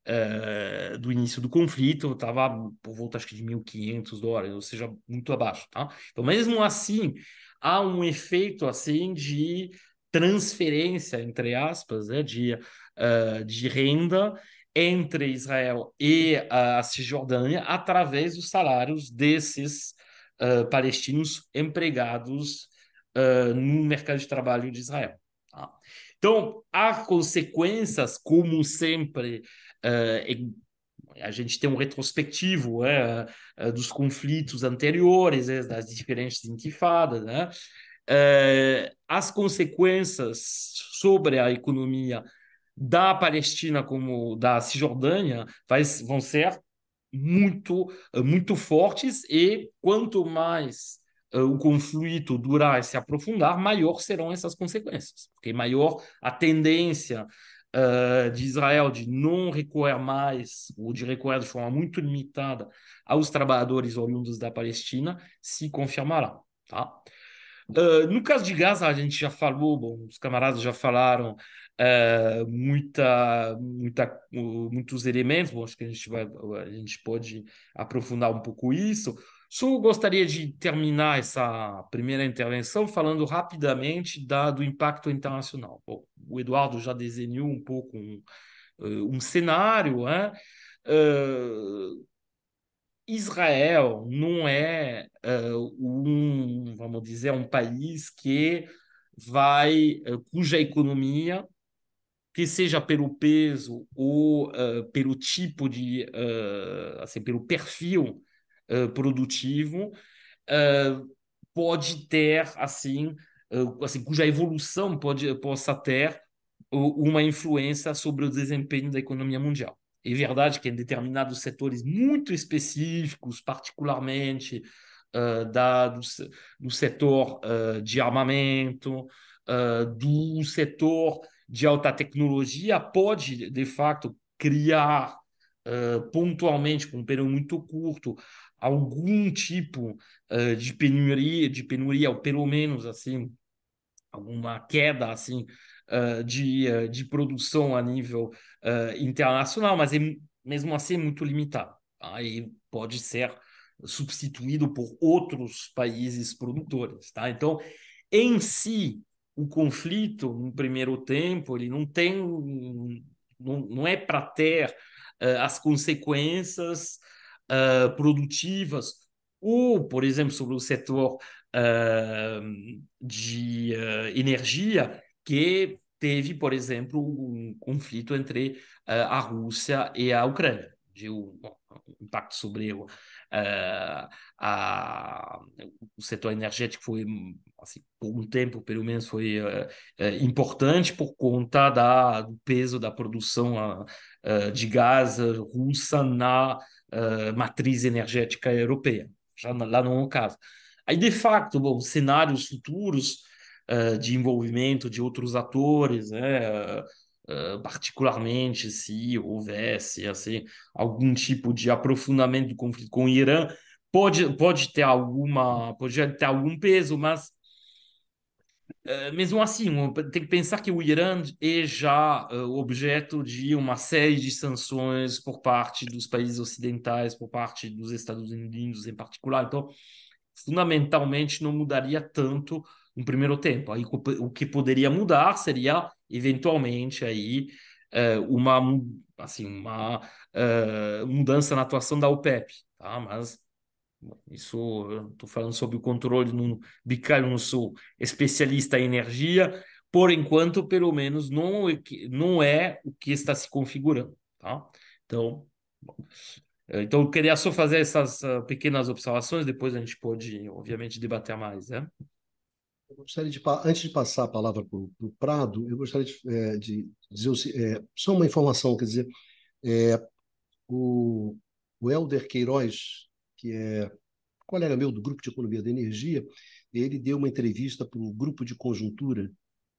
uh, do início do conflito, estava por volta acho que de 1.500 dólares, ou seja, muito abaixo, tá? Então, mesmo assim, há um efeito assim de transferência, entre aspas, né, de, uh, de renda entre Israel e a Cisjordânia através dos salários desses uh, palestinos empregados uh, no mercado de trabalho de Israel. Tá? Então, há consequências, como sempre, eh, a gente tem um retrospectivo né, eh, dos conflitos anteriores, eh, das diferentes intifadas, né? as consequências sobre a economia da Palestina como da Cisjordânia vai, vão ser muito muito fortes e quanto mais o conflito durar e se aprofundar, maior serão essas consequências, porque maior a tendência uh, de Israel de não recorrer mais, ou de recorrer de forma muito limitada, aos trabalhadores oriundos da Palestina, se confirmará. Tá? Uh, no caso de Gaza, a gente já falou, bom, os camaradas já falaram uh, muita, muita, uh, muitos elementos, bom, acho que a gente, vai, a gente pode aprofundar um pouco isso. Su, gostaria de terminar essa primeira intervenção falando rapidamente da, do impacto internacional. Bom, o Eduardo já desenhou um pouco um, eh, um cenário. Uh, Israel não é uh, um, vamos dizer, um país que vai, cuja economia, que seja pelo peso ou uh, pelo tipo de, assim, pelo perfil eh, produtivo uh, pode ter assim, eh, assim cuja evolução pode possa ter uma influência sobre o desempenho da economia mundial. É verdade que em determinados setores muito específicos, particularmente uh, da, do, do setor uh, de armamento, uh, do setor de alta tecnologia, pode, de fato, criar pontualmente, com um período muito curto, algum tipo uh, de penuria, de penuria, ou pelo menos assim, alguma queda assim uh, de, uh, de produção a nível internacional, mas é, mesmo assim é muito limitado. Aí pode ser substituído por outros países produtores, tá? Então, em si, o conflito no primeiro tempo ele não tem, não, não é para ter as consequências uh, produtivas, ou, por exemplo, sobre o setor uh, de uh, energia, que teve, por exemplo, um conflito entre a Rússia e a Ucrânia. de um impacto sobre o, a, o setor energético foi, assim, por um tempo, pelo menos, foi importante por conta da, do peso da produção de gás russa na eh, matriz energética europeia. Já lá não é o caso. Aí, de facto, bom, cenários futuros uh, de envolvimento de outros atores, né? Uh, particularmente se houvesse assim algum tipo de aprofundamento do conflito com o Irã, pode, pode ter alguma pode ter algum peso, mas eh, mesmo assim, tem que pensar que o Irã é já eh, objeto de uma série de sanções por parte dos países ocidentais, por parte dos Estados Unidos em particular. Então, fundamentalmente, não mudaria tanto no primeiro tempo. Aí, o que poderia mudar seria, eventualmente, aí, eh, uma, assim, uma mudança na atuação da OPEP. Tá? Mas isso, estou falando sobre o controle no, de não sou especialista em energia, por enquanto, pelo menos, não é, não é o que está se configurando. Tá? Então, eh, então, eu queria só fazer essas ah, pequenas observações, depois a gente pode, obviamente, debater mais. Né? Eu gostaria de, antes de passar a palavra para o Prado, eu gostaria de, é, de dizer é, só uma informação, quer dizer, é, o, o Helder Queiroz, que é colega meu do Grupo de Economia da Energia, ele deu uma entrevista para o Grupo de Conjuntura,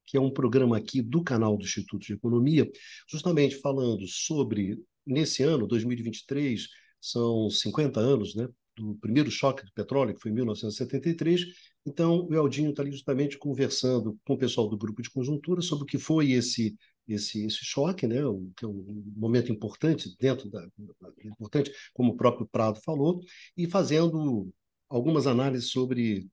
que é um programa aqui do canal do Instituto de Economia, justamente falando sobre, nesse ano, 2023, são 50 anos, né? Do primeiro choque do petróleo, que foi em 1973. Então, o Eldinho está ali justamente conversando com o pessoal do grupo de conjuntura sobre o que foi esse esse, esse choque, né? O, que é um momento importante dentro da importante, como o próprio Prado falou, e fazendo algumas análises sobre,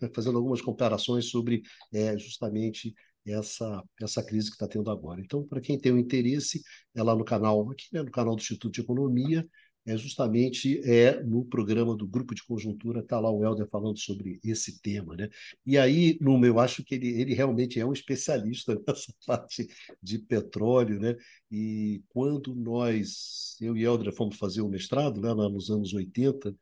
né, fazendo algumas comparações sobre é, justamente essa, essa crise que está tendo agora. Então, para quem tem o um interesse, é lá no canal, aqui, né, no canal do Instituto de Economia, é justamente é no programa do Grupo de Conjuntura, está lá o Helder falando sobre esse tema. Né? E aí, no eu acho que ele, ele realmente é um especialista *laughs* nessa parte de petróleo. Né? E quando nós, eu e Helder, fomos fazer o mestrado, né, nos anos 80,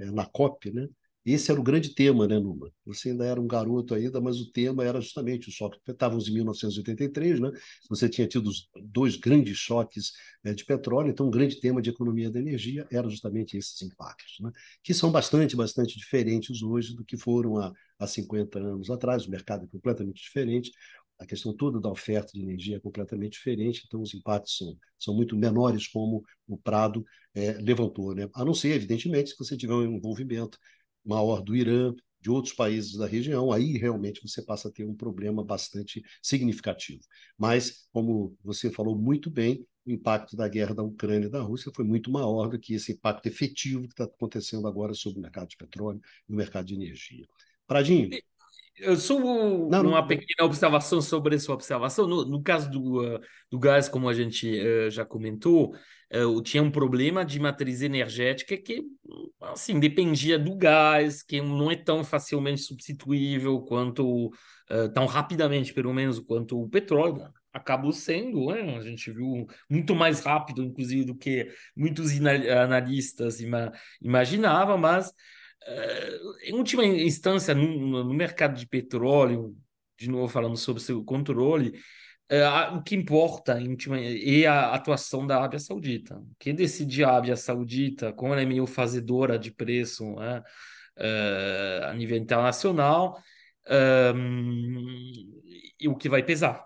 é, na COP, né? Esse era o grande tema, né, Numa? Você ainda era um garoto ainda, mas o tema era justamente o choque. Estávamos em 1983, né? Você tinha tido dois grandes choques né, de petróleo, então um grande tema de economia da energia era justamente esses impactos, né? Que são bastante, bastante diferentes hoje do que foram há, há 50 anos atrás. O mercado é completamente diferente, a questão toda da oferta de energia é completamente diferente, então os impactos são, são muito menores, como o Prado é, levantou. Né? A não ser, evidentemente, se você tiver um envolvimento maior do Irã, de outros países da região, aí realmente você passa a ter um problema bastante significativo. Mas, como você falou muito bem, o impacto da guerra da Ucrânia e da Rússia foi muito maior do que esse impacto efetivo que está acontecendo agora sobre o mercado de petróleo e o mercado de energia. Pradinho eu sou uma não. pequena observação sobre essa observação. No, no caso do, uh, do gás, como a gente uh, já comentou, uh, tinha um problema de matriz energética que, assim, dependia do gás, que não é tão facilmente substituível quanto, tão rapidamente, pelo menos, quanto o petróleo. Acabou sendo, né? a gente viu muito mais rápido, inclusive, do que muitos analistas ima imaginavam, mas em última instância, no, no, mercado de petróleo, de novo falando sobre seu controle, eh, o que importa em última, é a atuação da Arábia Saudita. Quem decide a Arábia Saudita, como ela é meio fazedora de preço né, eh, a nível internacional, um, eh, e o que vai pesar.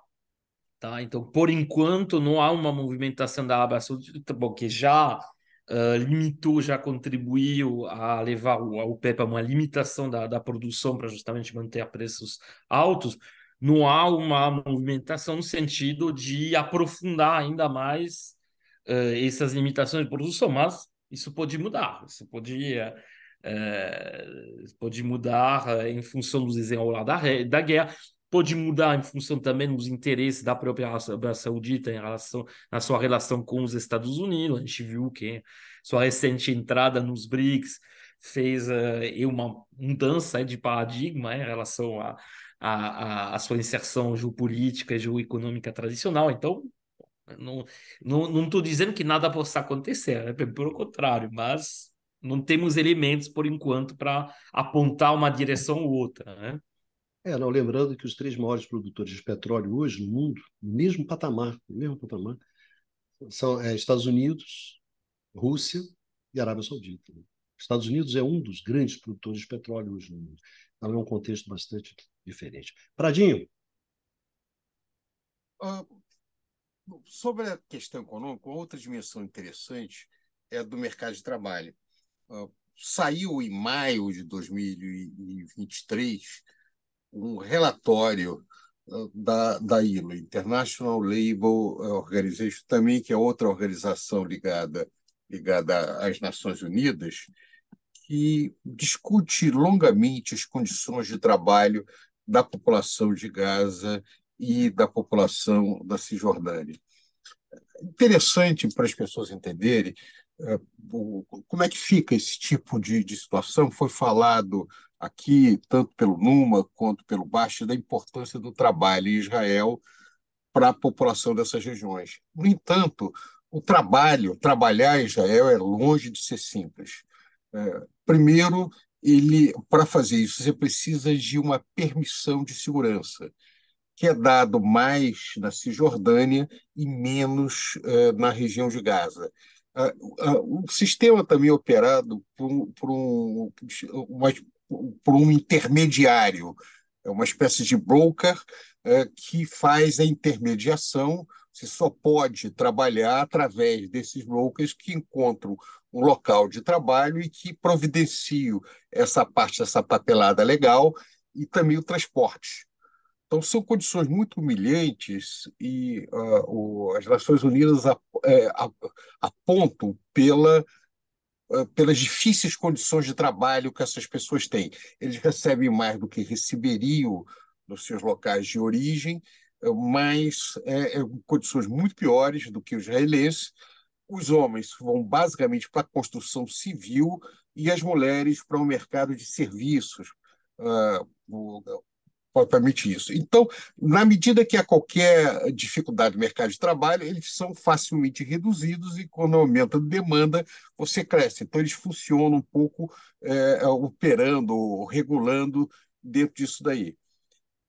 Tá? Então, por enquanto, não há uma movimentação da Arábia Saudita, porque já eh, limitou, já contribuiu a levar o, o PEP a uma limitação da, da produção para justamente manter preços altos, não há uma movimentação no sentido de aprofundar ainda mais uh, essas limitações de produção, mas isso pode mudar, isso pode, eh, pode mudar em função do desenrolar da, da guerra pode mudar em função também dos interesses da própria Arábia Saudita em relação na sua relação com os Estados Unidos. A gente viu que sua recente entrada nos BRICS fez uh, uma mudança de paradigma né, em relação à a, a, a, sua inserção geopolítica e geoeconômica tradicional. Então, não estou não, não dizendo que nada possa acontecer, né? pelo contrário, mas não temos elementos por enquanto para apontar uma direção ou outra. Né? É, não, lembrando que os três maiores produtores de petróleo hoje no mundo, mesmo patamar, mesmo patamar, são é, Estados Unidos, Rússia e Arábia Saudita. Né? Estados Unidos é um dos grandes produtores de petróleo hoje no mundo. Então é um contexto bastante diferente. Pradinho. Ah, sobre a questão econômica, outra dimensão interessante é do mercado de trabalho. Ah, saiu em maio de 2023 um relatório ah, da, da ILO, International Labour Organization, também que é outra organização ligada, ligada às Nações Unidas, que discute longamente as condições de trabalho da população de Gaza e da população da Cisjordânia. Interessante para as pessoas entenderem é, como é que fica esse tipo de, de, situação? Foi falado aqui, tanto pelo Numa quanto pelo Baixa, da importância do trabalho em Israel para a população dessas regiões. No entanto, o trabalho, trabalhar em Israel é longe de ser simples. É, primeiro, ele para fazer isso você precisa de uma permissão de segurança que é dado mais na Cisjordânia e menos é, na região de Gaza. Ah, ah, o sistema também é operado por, por, um, uma, por um intermediário, é uma espécie de broker ah, que faz a intermediação. Você só pode trabalhar através desses brokers que encontram um local de trabalho e que providenciam essa parte, essa papelada legal e também o transporte. Então, são condições muito humilhantes e uh, o, as Nações Unidas ap, é, apontam pela, uh, pelas difíceis condições de trabalho que essas pessoas têm. Eles recebem mais do que receberiam nos seus locais de origem, ah, mas é, é, condições muito piores do que os israelenses. Os homens vão basicamente para a construção civil e as mulheres para o mercado de serviços, Uh, propriamente isso. Então, na medida que há qualquer dificuldade no mercado de trabalho, eles são facilmente reduzidos e quando aumenta a demanda, você cresce. Então, eles funcionam um pouco é, é operando, regulando dentro disso daí.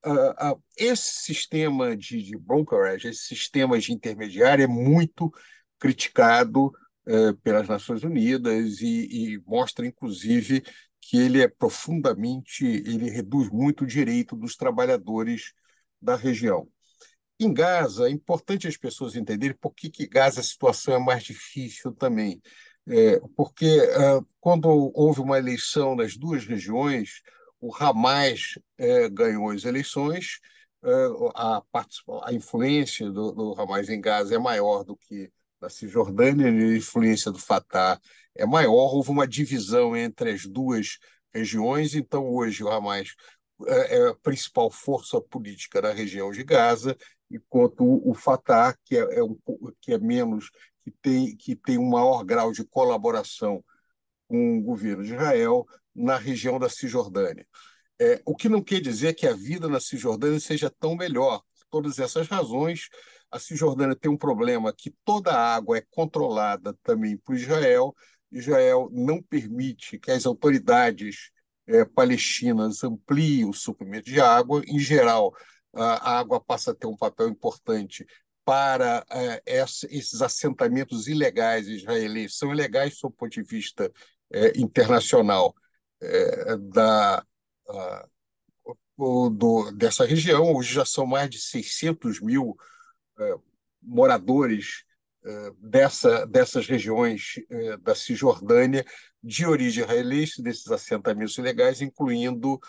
Uh, uh, esse sistema de, de brokerage, esse sistema de intermediário é muito criticado uh, pelas Nações Unidas e, e mostra, inclusive, que ele é profundamente, ele reduz muito o direito dos trabalhadores da região. Em Gaza, é importante as pessoas entenderem por que, que Gaza a situação é mais difícil também. É, porque ah, quando houve uma eleição nas duas regiões, o Hamas é, ganhou as eleições, é, a, a influência do, do Hamas em Gaza é maior do que na Cisjordânia, a influência do Fatah é maior, houve uma divisão entre as duas regiões, então hoje o Hamas é, é a principal força política da região de Gaza, enquanto o Fatah, que é, é um, que é menos, que tem, que tem um maior grau de colaboração com o governo de Israel na região da Cisjordânia. É, o que não quer dizer que a vida na Cisjordânia seja tão melhor. Por todas essas razões, a Cisjordânia tem um problema que toda a água é controlada também por Israel. Israel não permite que as autoridades é, palestinas ampliem o suprimento de água. Em geral, a água passa a ter um papel importante para é, esses assentamentos ilegais israelenses. São ilegais do ponto de vista é, internacional da, a, ah, do, dessa região. Hoje já são mais de 600 mil eh, moradores eh, dessa, dessas regiões eh, da Cisjordânia de origem israelense, desses assentamentos ilegais, incluindo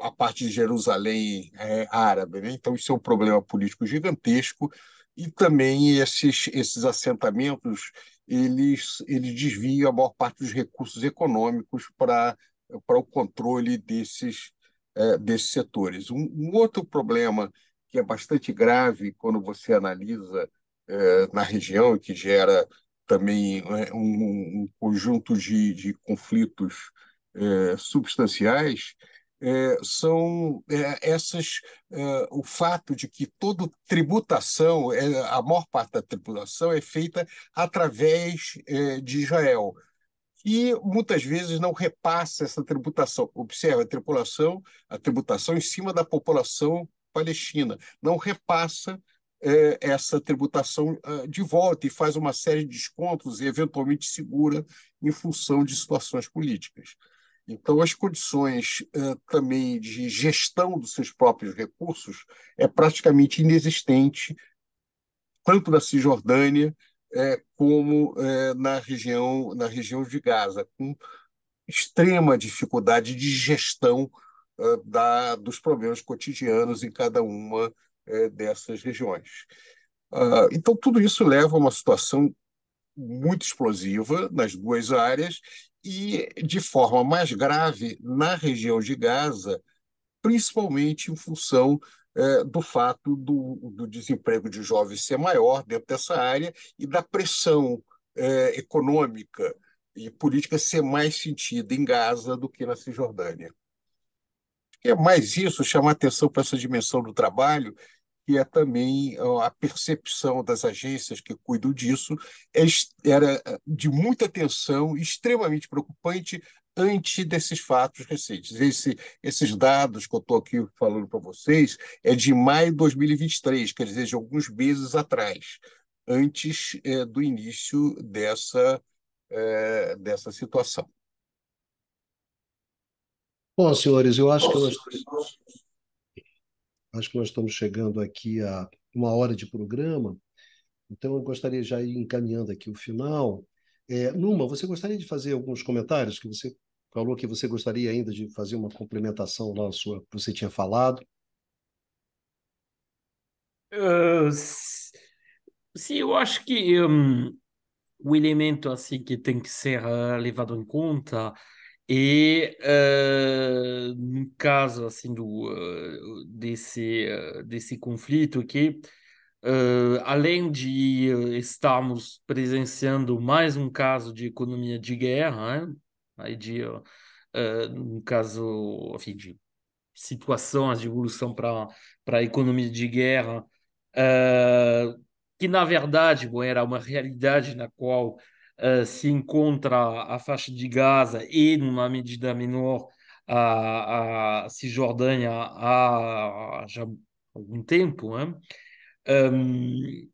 a parte de Jerusalém árabe. Né? Então, isso é um problema político gigantesco e também esses, esses assentamentos eles, eles desviam a maior parte dos recursos econômicos para o controle desses, é, desses setores. Um, um outro problema que é bastante grave quando você analisa eh, na região, que gera também né, um, um conjunto de, de conflitos eh, substanciais, eh, são essas o fato de que toda tributação, a maior parte da tributação é feita através de Israel. E muitas vezes não repassa essa tributação. Observa a tripulação, a tributação em cima da população Palestina, não repassa eh, essa tributação eh, de volta e faz uma série de descontos e eventualmente segura em função de situações políticas. Então, as condições eh, também de gestão dos seus próprios recursos é praticamente inexistente, tanto na Cisjordânia é, como é, na região na região de Gaza, com extrema dificuldade de gestão eh, da, dos problemas cotidianos em cada uma eh, dessas regiões. Ah, então, tudo isso leva a uma situação muito explosiva nas duas áreas e, de forma mais grave, na região de Gaza, principalmente em função eh, do fato do, do, desemprego de jovens ser maior dentro dessa área e da pressão econômica e política ser mais sentida em Gaza do que na Cisjordânia é mais isso, chamar atenção para essa dimensão do trabalho, que é também a percepção das agências que cuidam disso, é era eh, de muita atenção, extremamente preocupante antes desses fatos recentes. Esse, esses dados que eu estou aqui falando para vocês é de maio de 2023, quer dizer, de alguns meses atrás, antes é, do início dessa, é, dessa situação. Bom, senhores, eu acho que nós, acho que nós estamos chegando aqui a uma hora de programa, então eu gostaria já ir encaminhando aqui o final. É, Numa, você gostaria de fazer alguns comentários que você falou que você gostaria ainda de fazer uma complementação lá sua que você tinha falado? Uh, sim, eu acho que um, o elemento assim que tem que ser uh, levado em conta e uh, no caso assim do uh, desse uh, desse conflito aqui, além de estarmos presenciando mais um caso de economia de guerra, né? aí de um caso, enfim, assim, de situações de evolução para para a economia de guerra, que na verdade bom, era uma realidade na qual uh, se encontra a faixa de Gaza e, numa medida menor, a, a Cisjordânia há já algum tempo, né? um, ehm,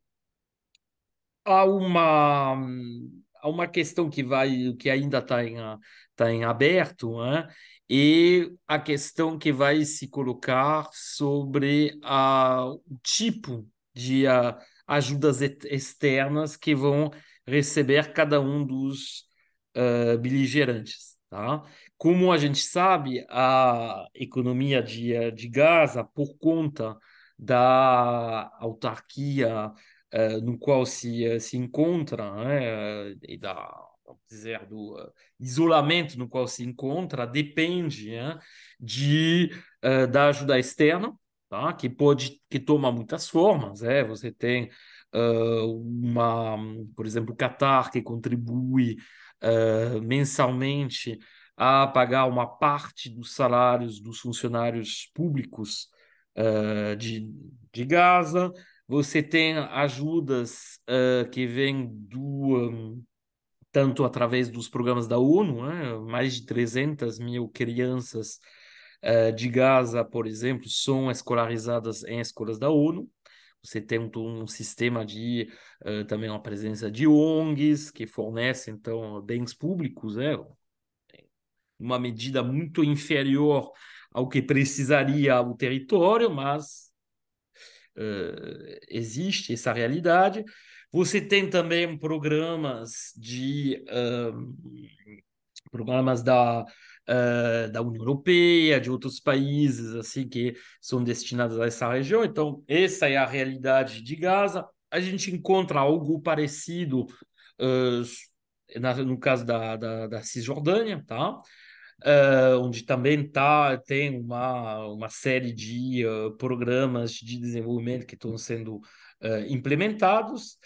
há uma há uma questão que vai que ainda está em, tá em aberto, né? e a questão que vai se colocar sobre a, o tipo de a, ajudas externas que vão receber cada um dos uh, beligerantes. Tá? Como a gente sabe, a economia de, eh, de Gaza, por conta da autarquia uh, no qual se, se encontra, né, e da vamos dizer, do uh, isolamento no qual se encontra, depende né, de, uh, da ajuda externa, tá? que pode que toma muitas formas. É? Você tem uma, por exemplo, o Qatar, que contribui eh, mensalmente a pagar uma parte dos salários dos funcionários públicos eh, de, de Gaza, você tem ajudas uh, que vêm do um, tanto através dos programas da ONU, né? mais de 300 mil crianças uh, de Gaza, por exemplo, são escolarizadas em escolas da ONU você tem um, um sistema de uh, também uma presença de ONGs que fornecem então bens públicos, né? Uma medida muito inferior ao que precisaria o território, mas uh, existe essa realidade. Você tem também programas de uh, programas da uh, da União Europeia, de outros países assim que são destinados a essa região. Então, essa é a realidade de Gaza. A gente encontra algo parecido uh, na, no caso da, da, da Cisjordânia, tá? Uh, onde também tá, tem uma, uma série de uh, programas de desenvolvimento que estão sendo uh, implementados,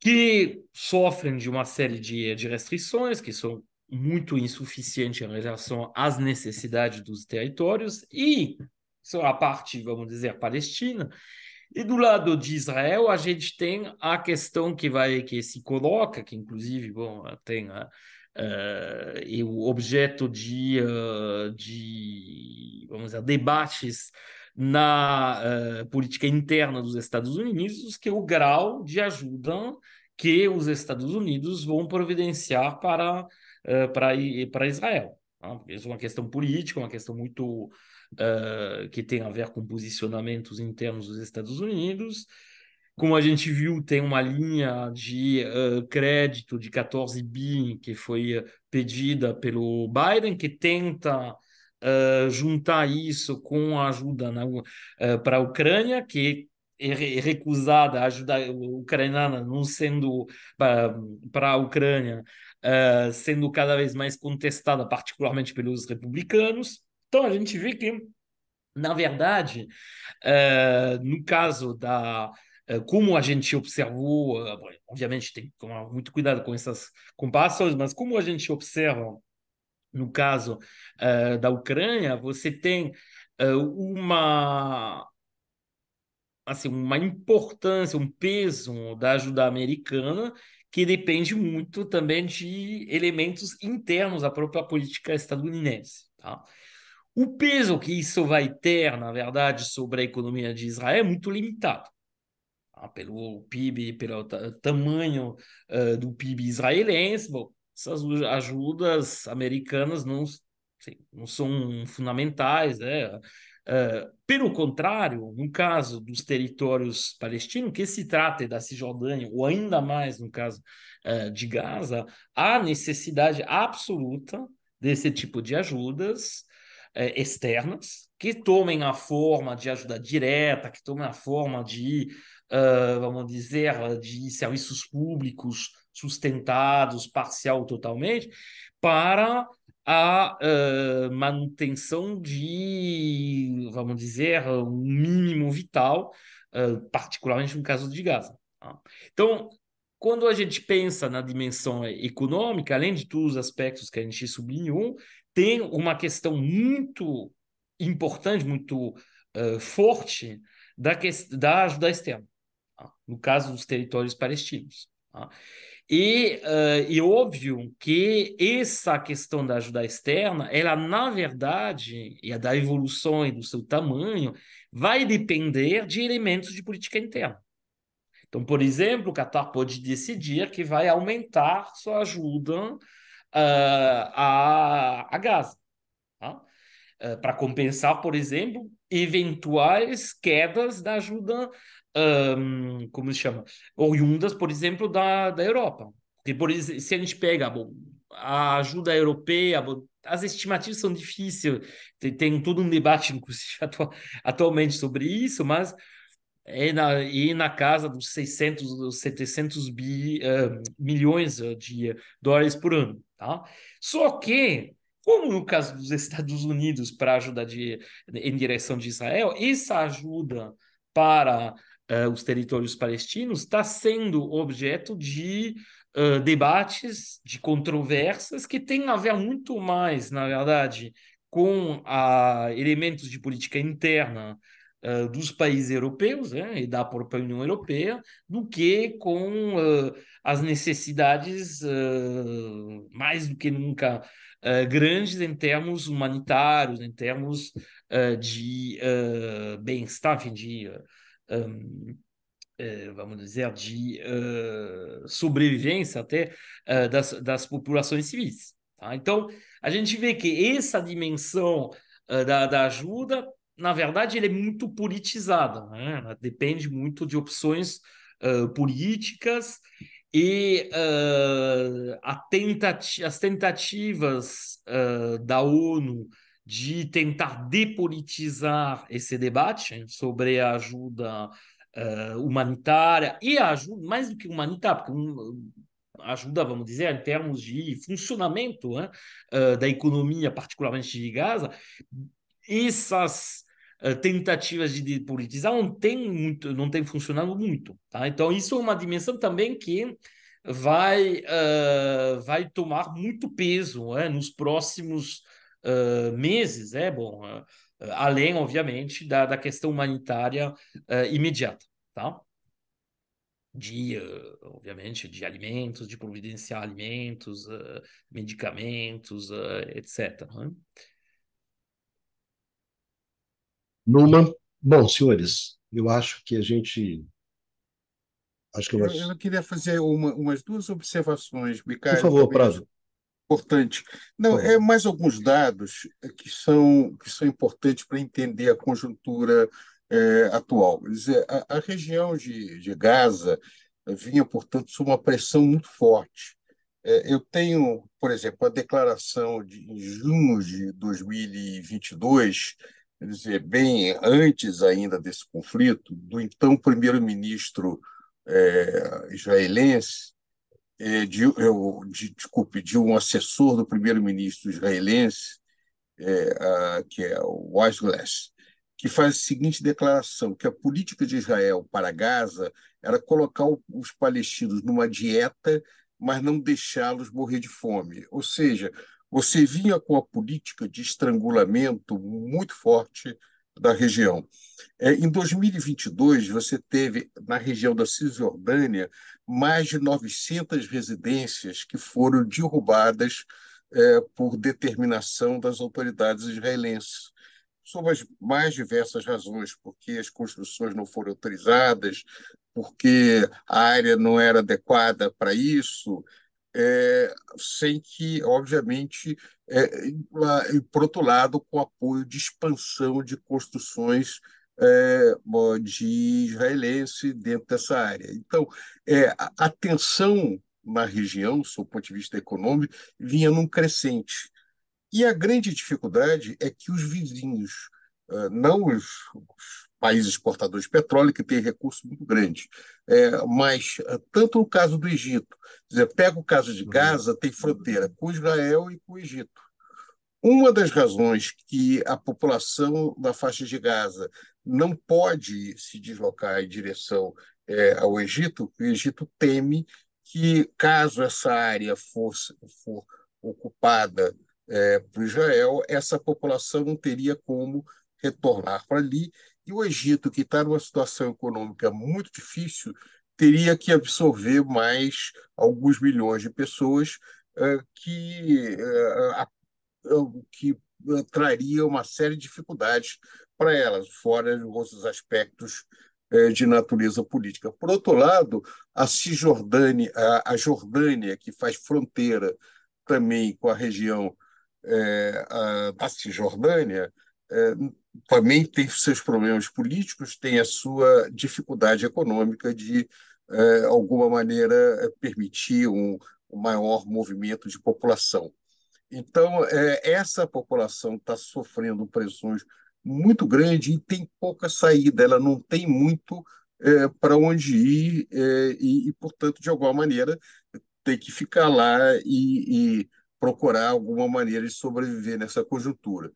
que sofrem de uma série de, de restrições, que são muito insuficiente em relação às necessidades dos territórios e só a parte, vamos dizer, palestina. E do lado de Israel, a gente tem a questão que vai que se coloca, que inclusive bom, tem a, uh, eh, e o objeto de, uh, de vamos dizer, debates na uh, política interna dos Estados Unidos, que é o grau de ajuda que os Estados Unidos vão providenciar para, uh, para, para Israel. Tá? Isso é uma questão política, uma questão muito uh, que tem a ver com posicionamentos internos dos Estados Unidos. Como a gente viu, tem uma linha de uh, crédito de 14 bi que foi pedida pelo Biden, que tenta Uh, juntar isso com a ajuda uh, para a Ucrânia, que é é recusada a ajudar ucraniana, não sendo para, para a Ucrânia, uh, sendo cada vez mais contestada, particularmente pelos republicanos. Então a gente vê que, na verdade, uh, no caso da ah, como a gente observou, obviamente tem que tomar muito cuidado com essas comparações, mas como a gente observa no caso uh, da Ucrânia, você tem uh, uma assim, uma importância, um peso da ajuda americana que depende muito também de elementos internos à própria política estadunidense. Tá? O peso que isso vai ter, na verdade, sobre a economia de Israel é muito limitado. Tá? Pelo PIB, pelo tamanho uh, do PIB israelense, bom, essas ajudas americanas não, assim, não são fundamentais, né? Uh, pelo contrário, no caso dos territórios palestinos, que se trate da Cisjordânia, ou ainda mais no caso uh, de Gaza, há necessidade absoluta desse tipo de ajudas uh, externas, que tomem a forma de ajuda direta, que tomem a forma de, ah, vamos dizer, de serviços públicos sustentados parcial ou totalmente, para a uh, manutenção de, vamos dizer, um mínimo vital, uh, particularmente no caso de Gaza. Tá? Então, quando a gente pensa na dimensão econômica, além de todos os aspectos que a gente sublinhou, tem uma questão muito importante, muito uh, forte da, da ajuda externa, tá? no caso dos territórios palestinos. Tá? E, uh, e óbvio que essa questão da ajuda externa, ela na verdade, e a da evolução e do seu tamanho, vai depender de elementos de política interna. Então, por exemplo, o Qatar pode decidir que vai aumentar sua ajuda uh, a, a Gaza, tá? uh, eh, para compensar, por exemplo, eventuais quedas da ajuda um, como se chama, oriundas, por exemplo, da, da Europa. Porque, por, se a gente pega bom, a ajuda europeia, bom, as estimativas são difíceis, tem, tem todo um debate, *laughs* inclusive, atualmente sobre isso, mas é na, na casa dos 600, dos 700 bi, uh, milhões eh, de dólares por ano. Tá? Só que como no caso dos Estados Unidos para ajudar em direção de Israel, essa ajuda para uh, os territórios palestinos, está sendo objeto de uh, debates, de controvérsias, que têm a ver muito mais, na verdade, com ah, elementos de política interna eh, dos países europeus né, e da própria União Europeia do que com uh, as necessidades uh, mais do que nunca uh, grandes em termos humanitários, em termos de bem-estar, de Hum, eh, vamos dizer, de eh, sobrevivência até eh, das, das populações civis. Tá? Então, a gente vê que essa dimensão da, da ajuda na verdade, ele é muito politizado, né? depende muito de opções uh, políticas e uh, tentati as tentativas uh, da ONU de tentar depolitizar esse debate sobre a ajuda uh, humanitária e a ajuda, mais do que humanitária, porque um, ajuda, vamos dizer, em termos de funcionamento né, uh, da economia, particularmente de Gaza, essas eh, tentativas de depolitizar não tem muito não tem funcionado muito tá? então isso é uma dimensão também que vai vai tomar muito peso né, nos próximos uh, meses, é Bom, uh, além, obviamente, da, da questão humanitária imediata, tá? de, obviamente, de alimentos, de providenciar alimentos, medicamentos, etc. Né? Numa, bom, senhores, eu acho que a gente acho que eu, eu, eu queria fazer uma, umas duas observações, Micael. Por favor, Prazo importante. Não, é mais alguns dados que são, que são importantes para entender a conjuntura é, atual. Quer dizer, a, a região de, de Gaza eh, vinha, portanto, sob uma pressão muito forte. É, eu tenho, por exemplo, a declaração de em junho de 2022, quer dizer, bem antes ainda desse conflito, do então primeiro-ministro é, israelense, é, de, eu, é, de, desculpe, de um assessor do primeiro-ministro israelense, é, que é o Weisglass, que faz a seguinte declaração, que a política de Israel para Gaza era colocar os palestinos numa dieta, mas não deixá-los morrer de fome. Ou seja, você vinha com a política de estrangulamento muito forte da região. É, em 2022, você teve na região da Cisjordânia mais de 900 residências que foram derrubadas é, por determinação das autoridades israelenses sob as mais diversas razões, porque as construções não foram autorizadas, porque a área não era adequada para isso, é, sem que, obviamente, é, e, por outro lado, com apoio de expansão de construções é, de israelense dentro dessa área. Então, é, a tensão na região, do ponto de vista econômico, vinha num crescente. E a grande dificuldade é que os vizinhos, é, não os país exportador de petróleo, que tem recurso muito grande. É, mas, eh, tanto no caso do Egito, dizer, pega o caso de uhum. Gaza, tem fronteira com Israel e com o Egito. Uma das razões que a população da faixa de Gaza não pode se deslocar em direção é, ao Egito, o Egito teme que, caso essa área fosse, for ocupada é, por Israel, essa população não teria como retornar para ali e o Egito, que está numa situação econômica muito difícil, teria que absorver mais alguns milhões de pessoas uh, que, uh, que uh, traria uma série de dificuldades para elas, fora os outros aspectos eh, de natureza política. Por outro lado, a Cisjordânia, a, a Jordânia, que faz fronteira também com a região é, a, da Cisjordânia, é, também tem seus problemas políticos, tem a sua dificuldade econômica de, eh, alguma maneira, eh, permitir um, um maior movimento de população. Então, eh, essa população está sofrendo pressões muito grande e tem pouca saída, ela não tem muito eh, para onde ir e, e, portanto, de alguma maneira, tem que ficar lá e, e procurar alguma maneira de sobreviver nessa conjuntura.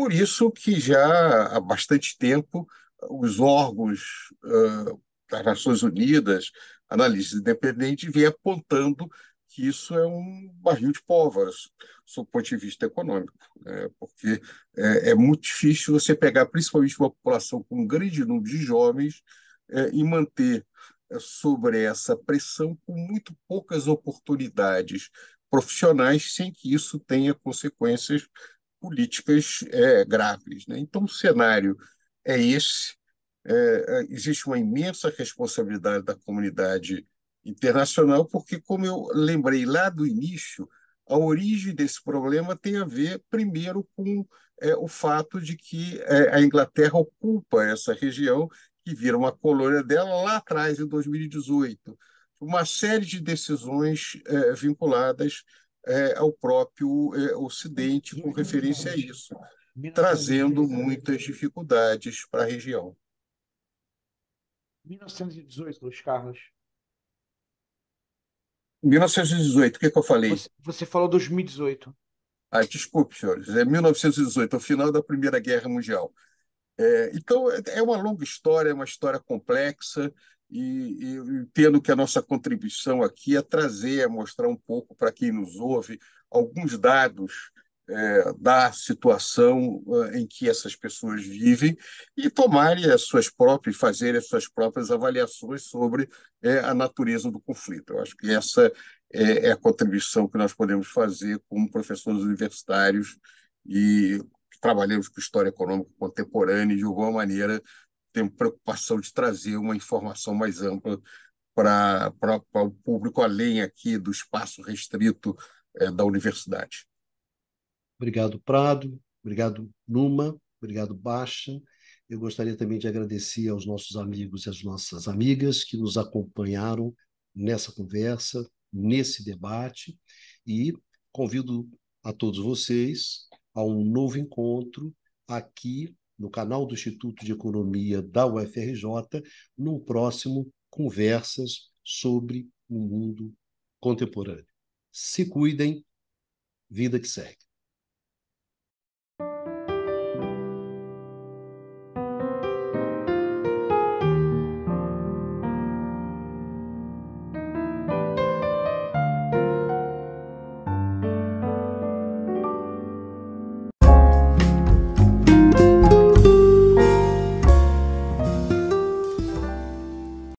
Por isso que já há bastante tempo os órgãos uh, das Nações Unidas, analistas independentes, vêm apontando que isso é um barril de pólvoras, sob o ponto de vista econômico, né? porque é, é, muito difícil você pegar, principalmente uma população com um grande número de jovens, é, e manter é, sobre essa pressão com muito poucas oportunidades profissionais, sem que isso tenha consequências políticas é, graves. Né? Então, o cenário é esse. É, é, existe uma imensa responsabilidade da comunidade internacional, porque, como eu lembrei lá do início, a origem desse problema tem a ver, primeiro, com é, o fato de que é, a Inglaterra ocupa essa região, que vira uma colônia dela lá atrás, em 2018. Uma série de decisões é, vinculadas é, ao é próprio é, Ocidente com referência a né? isso, trazendo né? muitas dificuldades para a região. 1918, Luiz Carlos. 1918, o que, que eu falei? Você, você falou 2018. Ah, desculpe, senhores, é 1918, o final da Primeira Guerra Mundial. É, então, é, é uma longa história, é uma história complexa, e, e entendo que a nossa contribuição aqui é trazer, é mostrar um pouco para quem nos ouve alguns dados é, da situação é, em que essas pessoas vivem e tomarem as suas próprias, fazerem as suas próprias avaliações sobre é, a natureza do conflito. Eu acho que essa é, é, a contribuição que nós podemos fazer como professores universitários e trabalhamos com história econômica contemporânea e, de alguma maneira, temos preocupação de trazer uma informação mais ampla para o público, além aqui do espaço restrito é, da universidade. Obrigado, Prado. Obrigado, Numa. Obrigado, Baixa. Eu gostaria também de agradecer aos nossos amigos e às nossas amigas que nos acompanharam nessa conversa, nesse debate, e convido a todos vocês a um novo encontro aqui no canal do Instituto de Economia da UFRJ, num próximo Conversas sobre o Mundo Contemporâneo. Se cuidem, vida que segue.